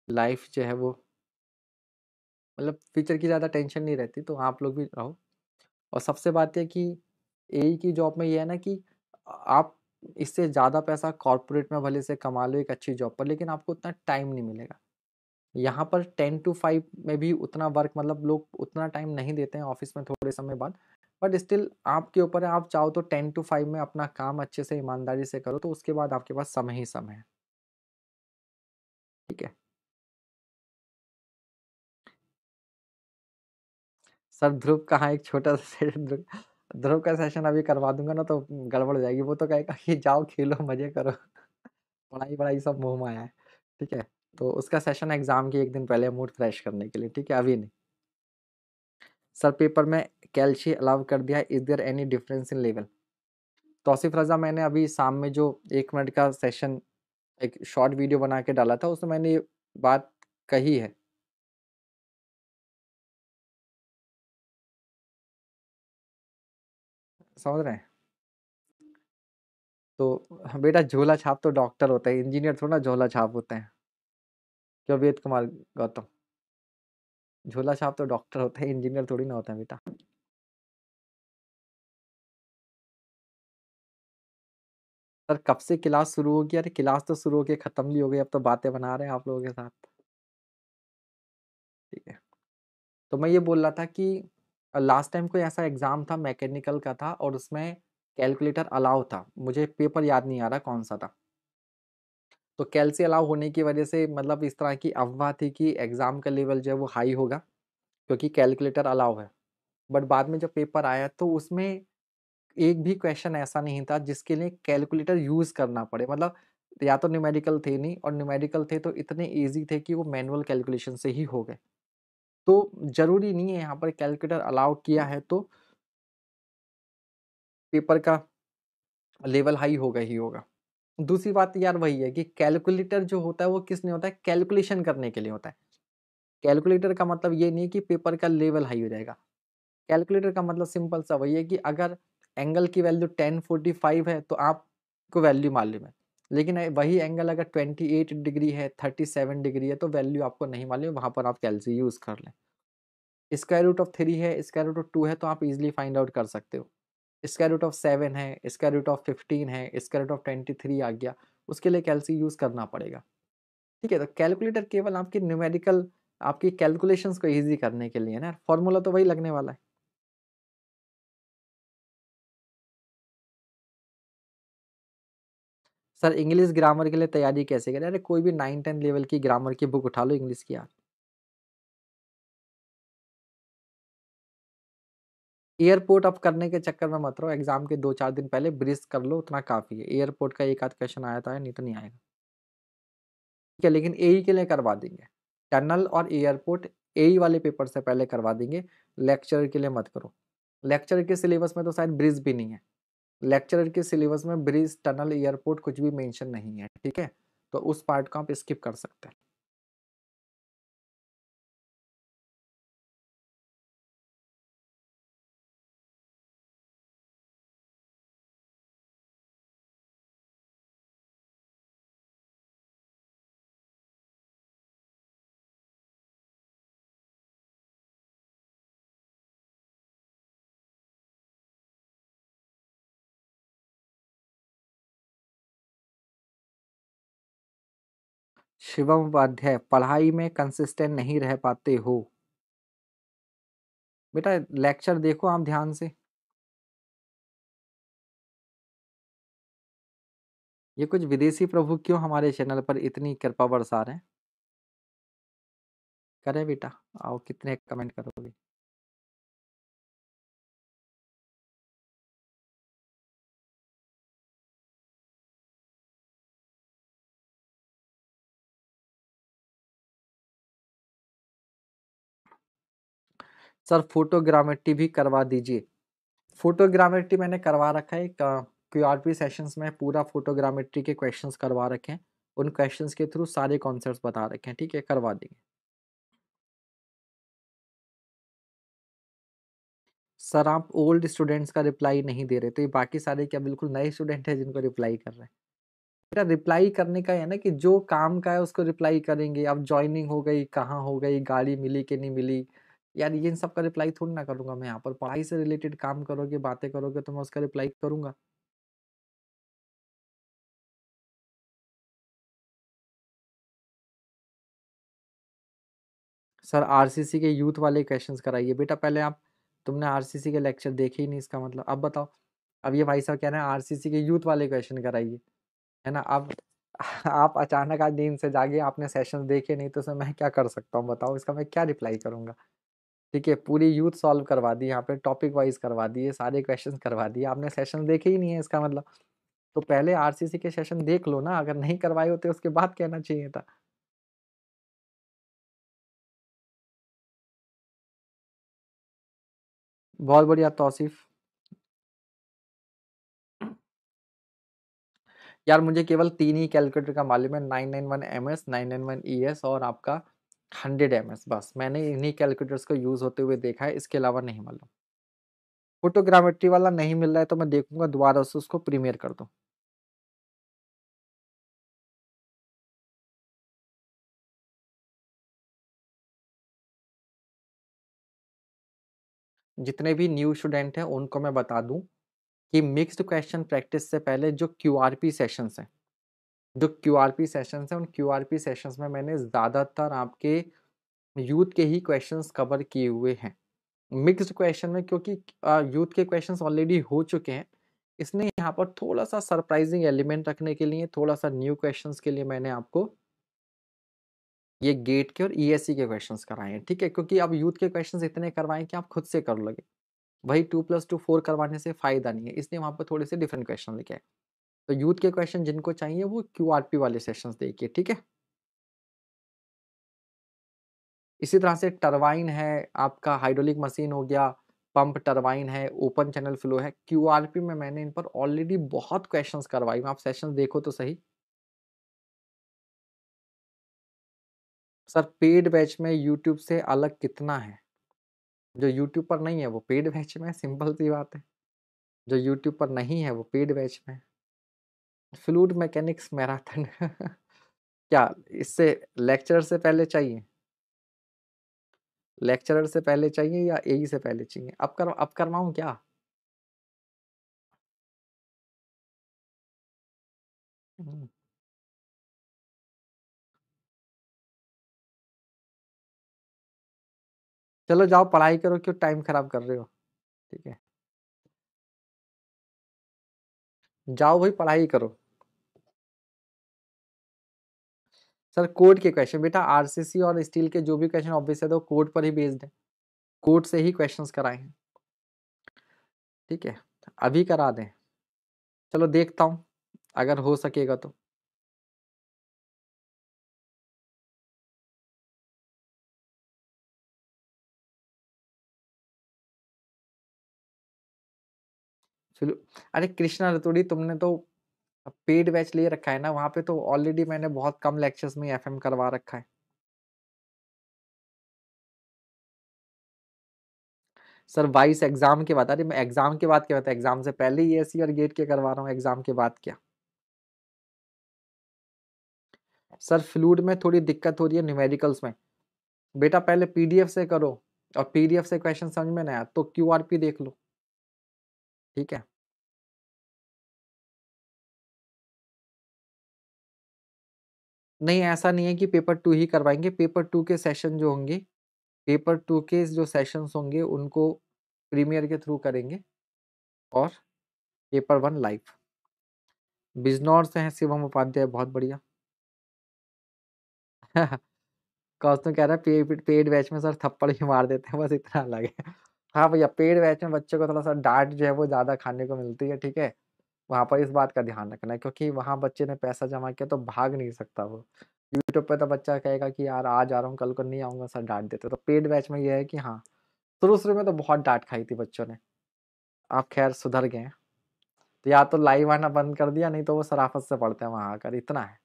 लाइफ जो है वो मतलब फ्यूचर की ज़्यादा टेंशन नहीं रहती तो आप लोग भी रहो और सबसे बात यह कि ए की जॉब में ये है ना कि आप इससे ज़्यादा पैसा कॉरपोरेट में भले से कमा लो एक अच्छी जॉब पर लेकिन आपको उतना टाइम नहीं मिलेगा यहाँ पर टेन टू फाइव में भी उतना वर्क मतलब लोग उतना टाइम नहीं देते हैं ऑफिस में थोड़े समय बाद बट स्टिल आपके ऊपर है आप चाहो तो टेन टू फाइव में अपना काम अच्छे से ईमानदारी से करो तो उसके बाद आपके पास समय ही समय है सर ध्रुव कहाँ एक छोटा सा सेशन ध्रुव ध्रुव का सेशन अभी करवा दूंगा ना तो गड़बड़ हो जाएगी वो तो कहेगा कि जाओ खेलो मज़े करो पढ़ाई वढ़ाई सब मोह माया है ठीक है तो उसका सेशन एग्ज़ाम के एक दिन पहले मूड फ्रेश करने के लिए ठीक है अभी नहीं सर पेपर में कैल्शी अलाउ कर दिया is there any difference in level Tausif Raza मैंने अभी शाम में जो एक मिनट का सेशन एक शॉर्ट वीडियो बना के डाला था उसमें मैंने ये बात कही है समझ रहे हैं तो बेटा झोला छाप तो डॉक्टर होता है इंजीनियर थोड़ा झोला छाप होते हैं क्यों वेद कुमार गौतम झोला छाप तो डॉक्टर होता है इंजीनियर थोड़ी ना होता है बेटा सर कब से क्लास शुरू होगी अरे क्लास तो शुरू हो होगी खत्म भी हो गई अब तो बातें बना रहे हैं आप लोगों के साथ ठीक है तो मैं ये बोल रहा था कि लास्ट टाइम कोई ऐसा एग्ज़ाम था मैकेनिकल का था और उसमें कैलकुलेटर अलाउ था मुझे पेपर याद नहीं आ रहा कौन सा था तो कैल से अलाउ होने की वजह से मतलब इस तरह की अफवाह थी कि एग्ज़ाम का लेवल जो है वो हाई होगा क्योंकि कैलकुलेटर अलाउ है बट बाद में जब पेपर आया तो उसमें एक भी क्वेश्चन ऐसा नहीं था जिसके लिए कैलकुलेटर यूज़ करना पड़े मतलब या तो न्यूमेरिकल थे नहीं और न्यूमेरिकल थे तो इतने ईजी थे कि वो मैनुअल कैलकुलेशन से ही हो गए तो ज़रूरी नहीं है यहाँ पर कैलकुलेटर अलाउ किया है तो पेपर का लेवल हाई होगा ही होगा दूसरी बात यार वही है कि कैलकुलेटर जो होता है वो किस लिए होता है कैलकुलेशन करने के लिए होता है कैलकुलेटर का मतलब ये नहीं कि पेपर का लेवल हाई हो जाएगा कैलकुलेटर का मतलब सिंपल सा वही है कि अगर एंगल की वैल्यू टेन फोर्टी फाइव है तो आपको वैल्यू मालूम है लेकिन वही एंगल अगर 28 डिग्री है 37 डिग्री है तो वैल्यू आपको नहीं मालूम वहाँ पर आप कैलसी यूज़ कर लें स्क्वायर रूट ऑफ थ्री है स्क्वायर रूट ऑफ टू है तो आप इजीली फाइंड आउट कर सकते हो स्क्वायर रूट ऑफ सेवन है स्क्वायर रूट ऑफ फिफ्टीन है square root of twenty three आ गया उसके लिए कैलसी यूज़ करना पड़ेगा ठीक है तो कैलकुलेटर केवल आपकी न्यूमेरिकल आपकी कैलकुलेशंस को ईजी करने के लिए ना फार्मूला तो वही लगने वाला है सर इंग्लिश ग्रामर के लिए तैयारी कैसे करें अरे कोई भी नाइन टेन लेवल की ग्रामर की बुक उठा लो इंग्लिश की यार एयरपोर्ट अप करने के चक्कर में मत रहो एग्जाम के दो चार दिन पहले ब्रिज कर लो उतना काफ़ी है एयरपोर्ट का एक आध क्वेश्चन आया था नहीं तो नहीं आएगा ठीक है लेकिन ए e के लिए करवा देंगे टनल और एयरपोर्ट ए e वाले पेपर से पहले करवा देंगे लेक्चर के लिए मत करो लेक्चर के सिलेबस में तो शायद ब्रिज भी नहीं है लेक्चरर के सिलेबस में ब्रिज टनल एयरपोर्ट कुछ भी मेंशन नहीं है ठीक है तो उस पार्ट को आप स्किप कर सकते हैं शिवम उपाध्याय पढ़ाई में कंसिस्टेंट नहीं रह पाते हो बेटा लेक्चर देखो आप ध्यान से ये कुछ विदेशी प्रभु क्यों हमारे चैनल पर इतनी कृपा बरसा रहे हैं करें बेटा आओ कितने कमेंट करोगे सर फोटोग्रामेट्री भी करवा दीजिए फोटोग्रामेट्री मैंने करवा रखा है क्यू आर पी सेशंस में पूरा फोटोग्रामेट्री के क्वेश्चंस करवा रखे हैं उन क्वेश्चंस के थ्रू सारे कॉन्सेप्ट बता रखे हैं ठीक है करवा देंगे सर आप ओल्ड स्टूडेंट्स का रिप्लाई नहीं दे रहे तो ये बाकी सारे क्या बिल्कुल नए स्टूडेंट हैं जिनको रिप्लाई कर रहे हैं बेटा रिप्लाई करने का है ना कि जो काम का है उसको रिप्लाई करेंगे अब ज्वाइनिंग हो गई कहाँ हो गई गाड़ी मिली कि नहीं मिली यार ये इन सब का रिप्लाई थोड़ी ना करूंगा मैं यहाँ पर पढ़ाई से रिलेटेड काम करोगे बातें करोगे तो मैं उसका रिप्लाई करूंगा सर आरसीसी के यूथ वाले क्वेश्चंस कराइए बेटा पहले आप तुमने आरसीसी के लेक्चर देखे ही नहीं इसका मतलब अब बताओ अब ये भाई साहब कह रहे हैं आरसीसी के यूथ वाले क्वेश्चन कराइए है ना अब आप अचानक आज नींद से जागे आपने सेशंस देखे नहीं तो सर मैं क्या कर सकता हूँ बताओ इसका मैं क्या रिप्लाई करूँगा ठीक है पूरी यूथ सॉल्व करवा दी यहाँ पे टॉपिक वाइज करवा दिए सारे क्वेश्चन करवा दिए आपने सेशन देखे ही नहीं है इसका मतलब तो पहले आरसीसी के सेशन देख लो ना अगर नहीं करवाए होते उसके बाद कहना चाहिए था बहुत बढ़िया तोसीफ यार मुझे केवल तीन ही कैलकुलेटर का मालूम है nine nine one M S nine nine one E S और आपका हंड्रेड एम बस मैंने इन्हीं कैलकुलेटर्स को यूज़ होते हुए देखा है इसके अलावा नहीं मालूम फोटोग्रामेट्री वाला नहीं मिल रहा है तो मैं देखूंगा दोबारा से उसको प्रीमियर कर दूँ जितने भी न्यू स्टूडेंट हैं उनको मैं बता दूं कि मिक्स्ड क्वेश्चन प्रैक्टिस से पहले जो क्यू सेशंस हैं जो क्यू आर पी सेशन है उन क्यू आर पी सेशन में मैंने ज़्यादातर आपके यूथ के ही क्वेश्चन कवर किए हुए हैं मिक्सड क्वेश्चन में क्योंकि यूथ के क्वेश्चन ऑलरेडी हो चुके हैं इसने यहाँ पर थोड़ा सा सरप्राइजिंग एलिमेंट रखने के लिए थोड़ा सा न्यू क्वेश्चन के लिए मैंने आपको ये गेट के और सी e के क्वेश्चन कराए हैं ठीक है क्योंकि अब यूथ के क्वेश्चन इतने करवाएं कि आप खुद से कर लोगे वही टू प्लस टू फोर करवाने से फ़ायदा नहीं है इसलिए वहाँ पर थोड़े से डिफरेंट क्वेश्चन लिखे हैं तो यूथ के क्वेश्चन जिनको चाहिए वो क्यू वाले सेशन देखिए ठीक है इसी तरह से टर्वाइन है आपका हाइड्रोलिक मशीन हो गया पंप टर्वाइन है ओपन चैनल फ्लो है क्यू में मैंने इन पर ऑलरेडी बहुत क्वेश्चंस करवाई आप सेशंस देखो तो सही सर पेड बैच में यूट्यूब से अलग कितना है जो यूट्यूब पर नहीं है वो पेड बैच में सिंपल सी बात है जो यूट्यूब पर नहीं है वो पेड बैच में फ्लूड मैकेनिक्स मैराथन क्या इससे लेक्चरर से पहले चाहिए लेक्चरर से पहले चाहिए या ए e से पहले चाहिए अब कर अब करवाऊँ क्या हम्म। चलो जाओ पढ़ाई करो क्यों टाइम खराब कर रहे हो ठीक है जाओ भाई पढ़ाई करो सर कोर्ट के क्वेश्चन बेटा आरसीसी और स्टील के जो भी क्वेश्चन ऑब्वियस है तो कोर्ट पर ही बेस्ड है कोर्ट से ही क्वेश्चंस कराए हैं ठीक है अभी करा दें चलो देखता हूँ अगर हो सकेगा तो चलो अरे कृष्णा रतूड़ी तुमने तो पेड बैच ले रखा है ना वहाँ पे तो ऑलरेडी मैंने बहुत कम लेक्चर्स में एफएम करवा रखा है सर वाइस एग्जाम के बाद अरे मैं एग्जाम के बाद क्या एग्जाम से पहले ही एस और गेट के e करवा रहा हूँ एग्जाम के बाद क्या सर फ्लूड में थोड़ी दिक्कत हो रही है न्यूमेरिकल्स में बेटा पहले पीडीएफ से करो और पीडीएफ से क्वेश्चन समझ में नहीं आया तो क्यूआरपी देख लो ठीक है नहीं ऐसा नहीं है कि पेपर टू ही करवाएंगे पेपर टू के सेशन जो होंगे पेपर टू के जो सेशंस होंगे उनको प्रीमियर के थ्रू करेंगे और पेपर वन लाइव। बिजनौर से हैं शिवम उपाध्याय बहुत बढ़िया। कौस्तु कह रहा है पेड बैच में सर थप्पड़ ही मार देते हैं बस इतना अलग है। हाँ भैया पेड बैच में बच्चे को थोड़ा सा डांट जो है वो ज़्यादा खाने को मिलती है ठीक है वहाँ पर इस बात का ध्यान रखना है क्योंकि वहाँ बच्चे ने पैसा जमा किया तो भाग नहीं सकता वो यूट्यूब पे तो बच्चा कहेगा कि यार आज आ रहा हूँ कल को नहीं आऊँगा सर डांट देते तो पेड बैच में यह है कि हाँ शुरू शुरू में तो बहुत डांट खाई थी बच्चों ने आप खैर सुधर गए तो या तो लाइव आना बंद कर दिया नहीं तो वो सराफत से पढ़ते हैं वहाँ आकर इतना है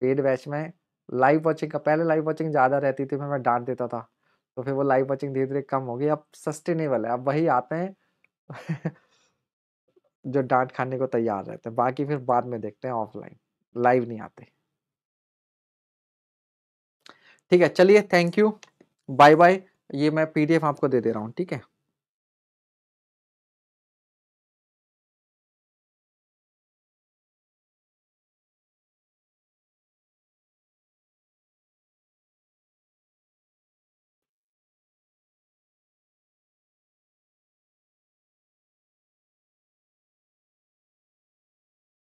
पेड बैच में लाइव वॉचिंग का पहले लाइव वॉचिंग ज़्यादा रहती थी मैं डांट देता था तो फिर वो लाइव वॉचिंग धीरे धीरे कम हो गई अब सस्टेनेबल है अब वही आते हैं जो डांट खाने को तैयार रहते हैं बाकी फिर बाद में देखते हैं ऑफलाइन लाइव नहीं आते ठीक है चलिए थैंक यू बाय बाय ये मैं पीडीएफ आपको दे दे रहा हूँ ठीक है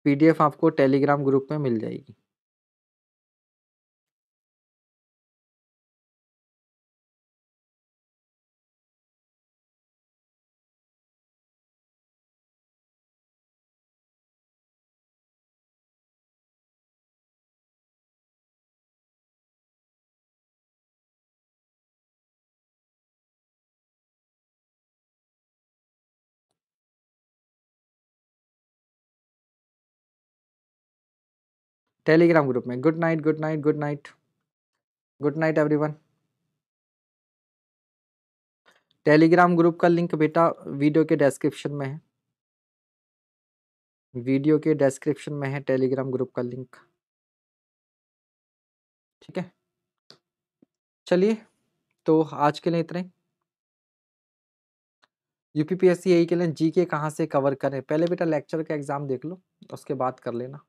पीडीएफ आपको टेलीग्राम ग्रुप में मिल जाएगी टेलीग्राम ग्रुप में good night good night good night good night everyone Telegram group का लिंक बेटा वीडियो के डेस्क्रिप्शन में है वीडियो के डेस्क्रिप्शन में है टेलीग्राम ग्रुप का लिंक ठीक है चलिए तो आज के लिए इतने यूपीपीएससी यही के लिए जीके कहाँ से कवर करें पहले बेटा लेक्चर का एग्ज़ाम देख लो उसके बाद कर लेना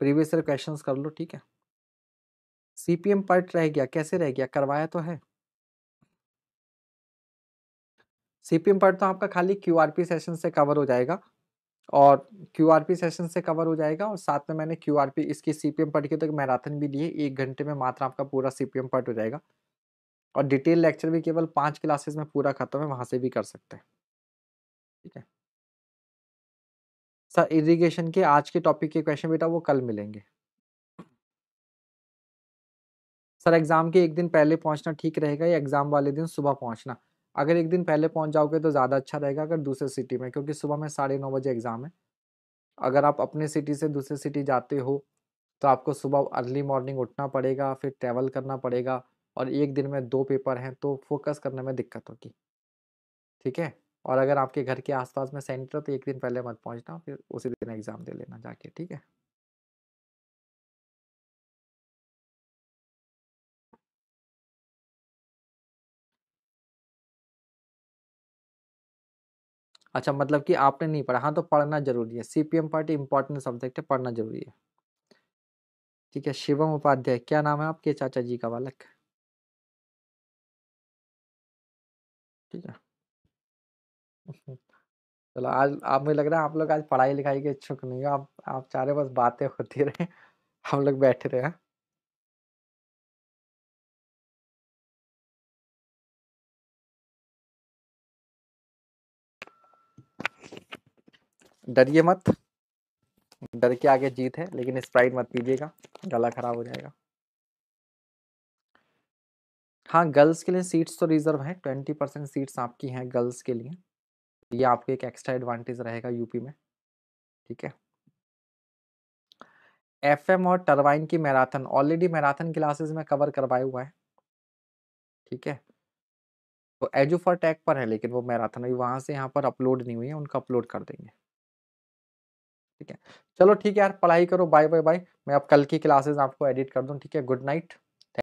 प्रीवियस ईयर क्वेश्चंस कर लो ठीक है सीपीएम पार्ट रह गया कैसे रह गया करवाया तो है सीपीएम पार्ट तो आपका खाली क्यूआरपी सेशन से कवर हो जाएगा और क्यूआरपी सेशन से कवर हो जाएगा और साथ में मैंने क्यूआरपी इसकी सीपीएम पार्ट की तो मैराथन भी लिए एक घंटे में मात्र आपका पूरा सीपीएम पार्ट हो जाएगा और डिटेल लेक्चर भी केवल पाँच क्लासेस में पूरा खत्म है वहाँ से भी कर सकते हैं ठीक है सर इरिगेशन के आज के टॉपिक के क्वेश्चन बेटा वो कल मिलेंगे सर एग्ज़ाम के एक दिन पहले पहुंचना ठीक रहेगा या एग्ज़ाम वाले दिन सुबह पहुंचना अगर एक दिन पहले पहुंच जाओगे तो ज़्यादा अच्छा रहेगा अगर दूसरे सिटी में क्योंकि सुबह में साढ़े नौ बजे एग्ज़ाम है अगर आप अपने सिटी से दूसरे सिटी जाते हो तो आपको सुबह अर्ली मॉर्निंग उठना पड़ेगा फिर ट्रैवल करना पड़ेगा और एक दिन में दो पेपर हैं तो फोकस करने में दिक्कत होगी ठीक है और अगर आपके घर के आसपास में सेंटर तो एक दिन पहले मत पहुंचना फिर उसी दिन एग्ज़ाम दे लेना जाके ठीक है अच्छा मतलब कि आपने नहीं पढ़ा हाँ तो पढ़ना जरूरी है सीपीएम पार्टी इंपॉर्टेंट सब्जेक्ट है पढ़ना जरूरी है ठीक है शिवम उपाध्याय क्या नाम है आपके चाचा जी का बालक ठीक है चलो आज आप मुझे लग रहा है आप लोग आज पढ़ाई लिखाई के इच्छुक नहीं हो आप आप चाह रहे बस बातें होती रहे हम लोग बैठे रहे हैं हाँ। डरिए मत डर के आगे जीत है लेकिन स्प्राइट मत पीजिएगा गला खराब हो जाएगा हाँ गर्ल्स के लिए सीट्स तो रिजर्व है ट्वेंटी परसेंट सीट्स आपकी हैं गर्ल्स के लिए ये आपके एक एक्स्ट्रा एडवांटेज रहेगा यूपी में ठीक है एफएम और टरबाइन की मैराथन ऑलरेडी मैराथन क्लासेस में कवर करवाया हुआ है ठीक है तो एजू फॉर टैग पर है लेकिन वो मैराथन अभी वहाँ से यहाँ पर अपलोड नहीं हुई है उनका अपलोड कर देंगे ठीक है चलो ठीक है यार पढ़ाई करो बाय बाय बाय मैं अब कल की क्लासेस आपको एडिट कर दूँ ठीक है गुड नाइट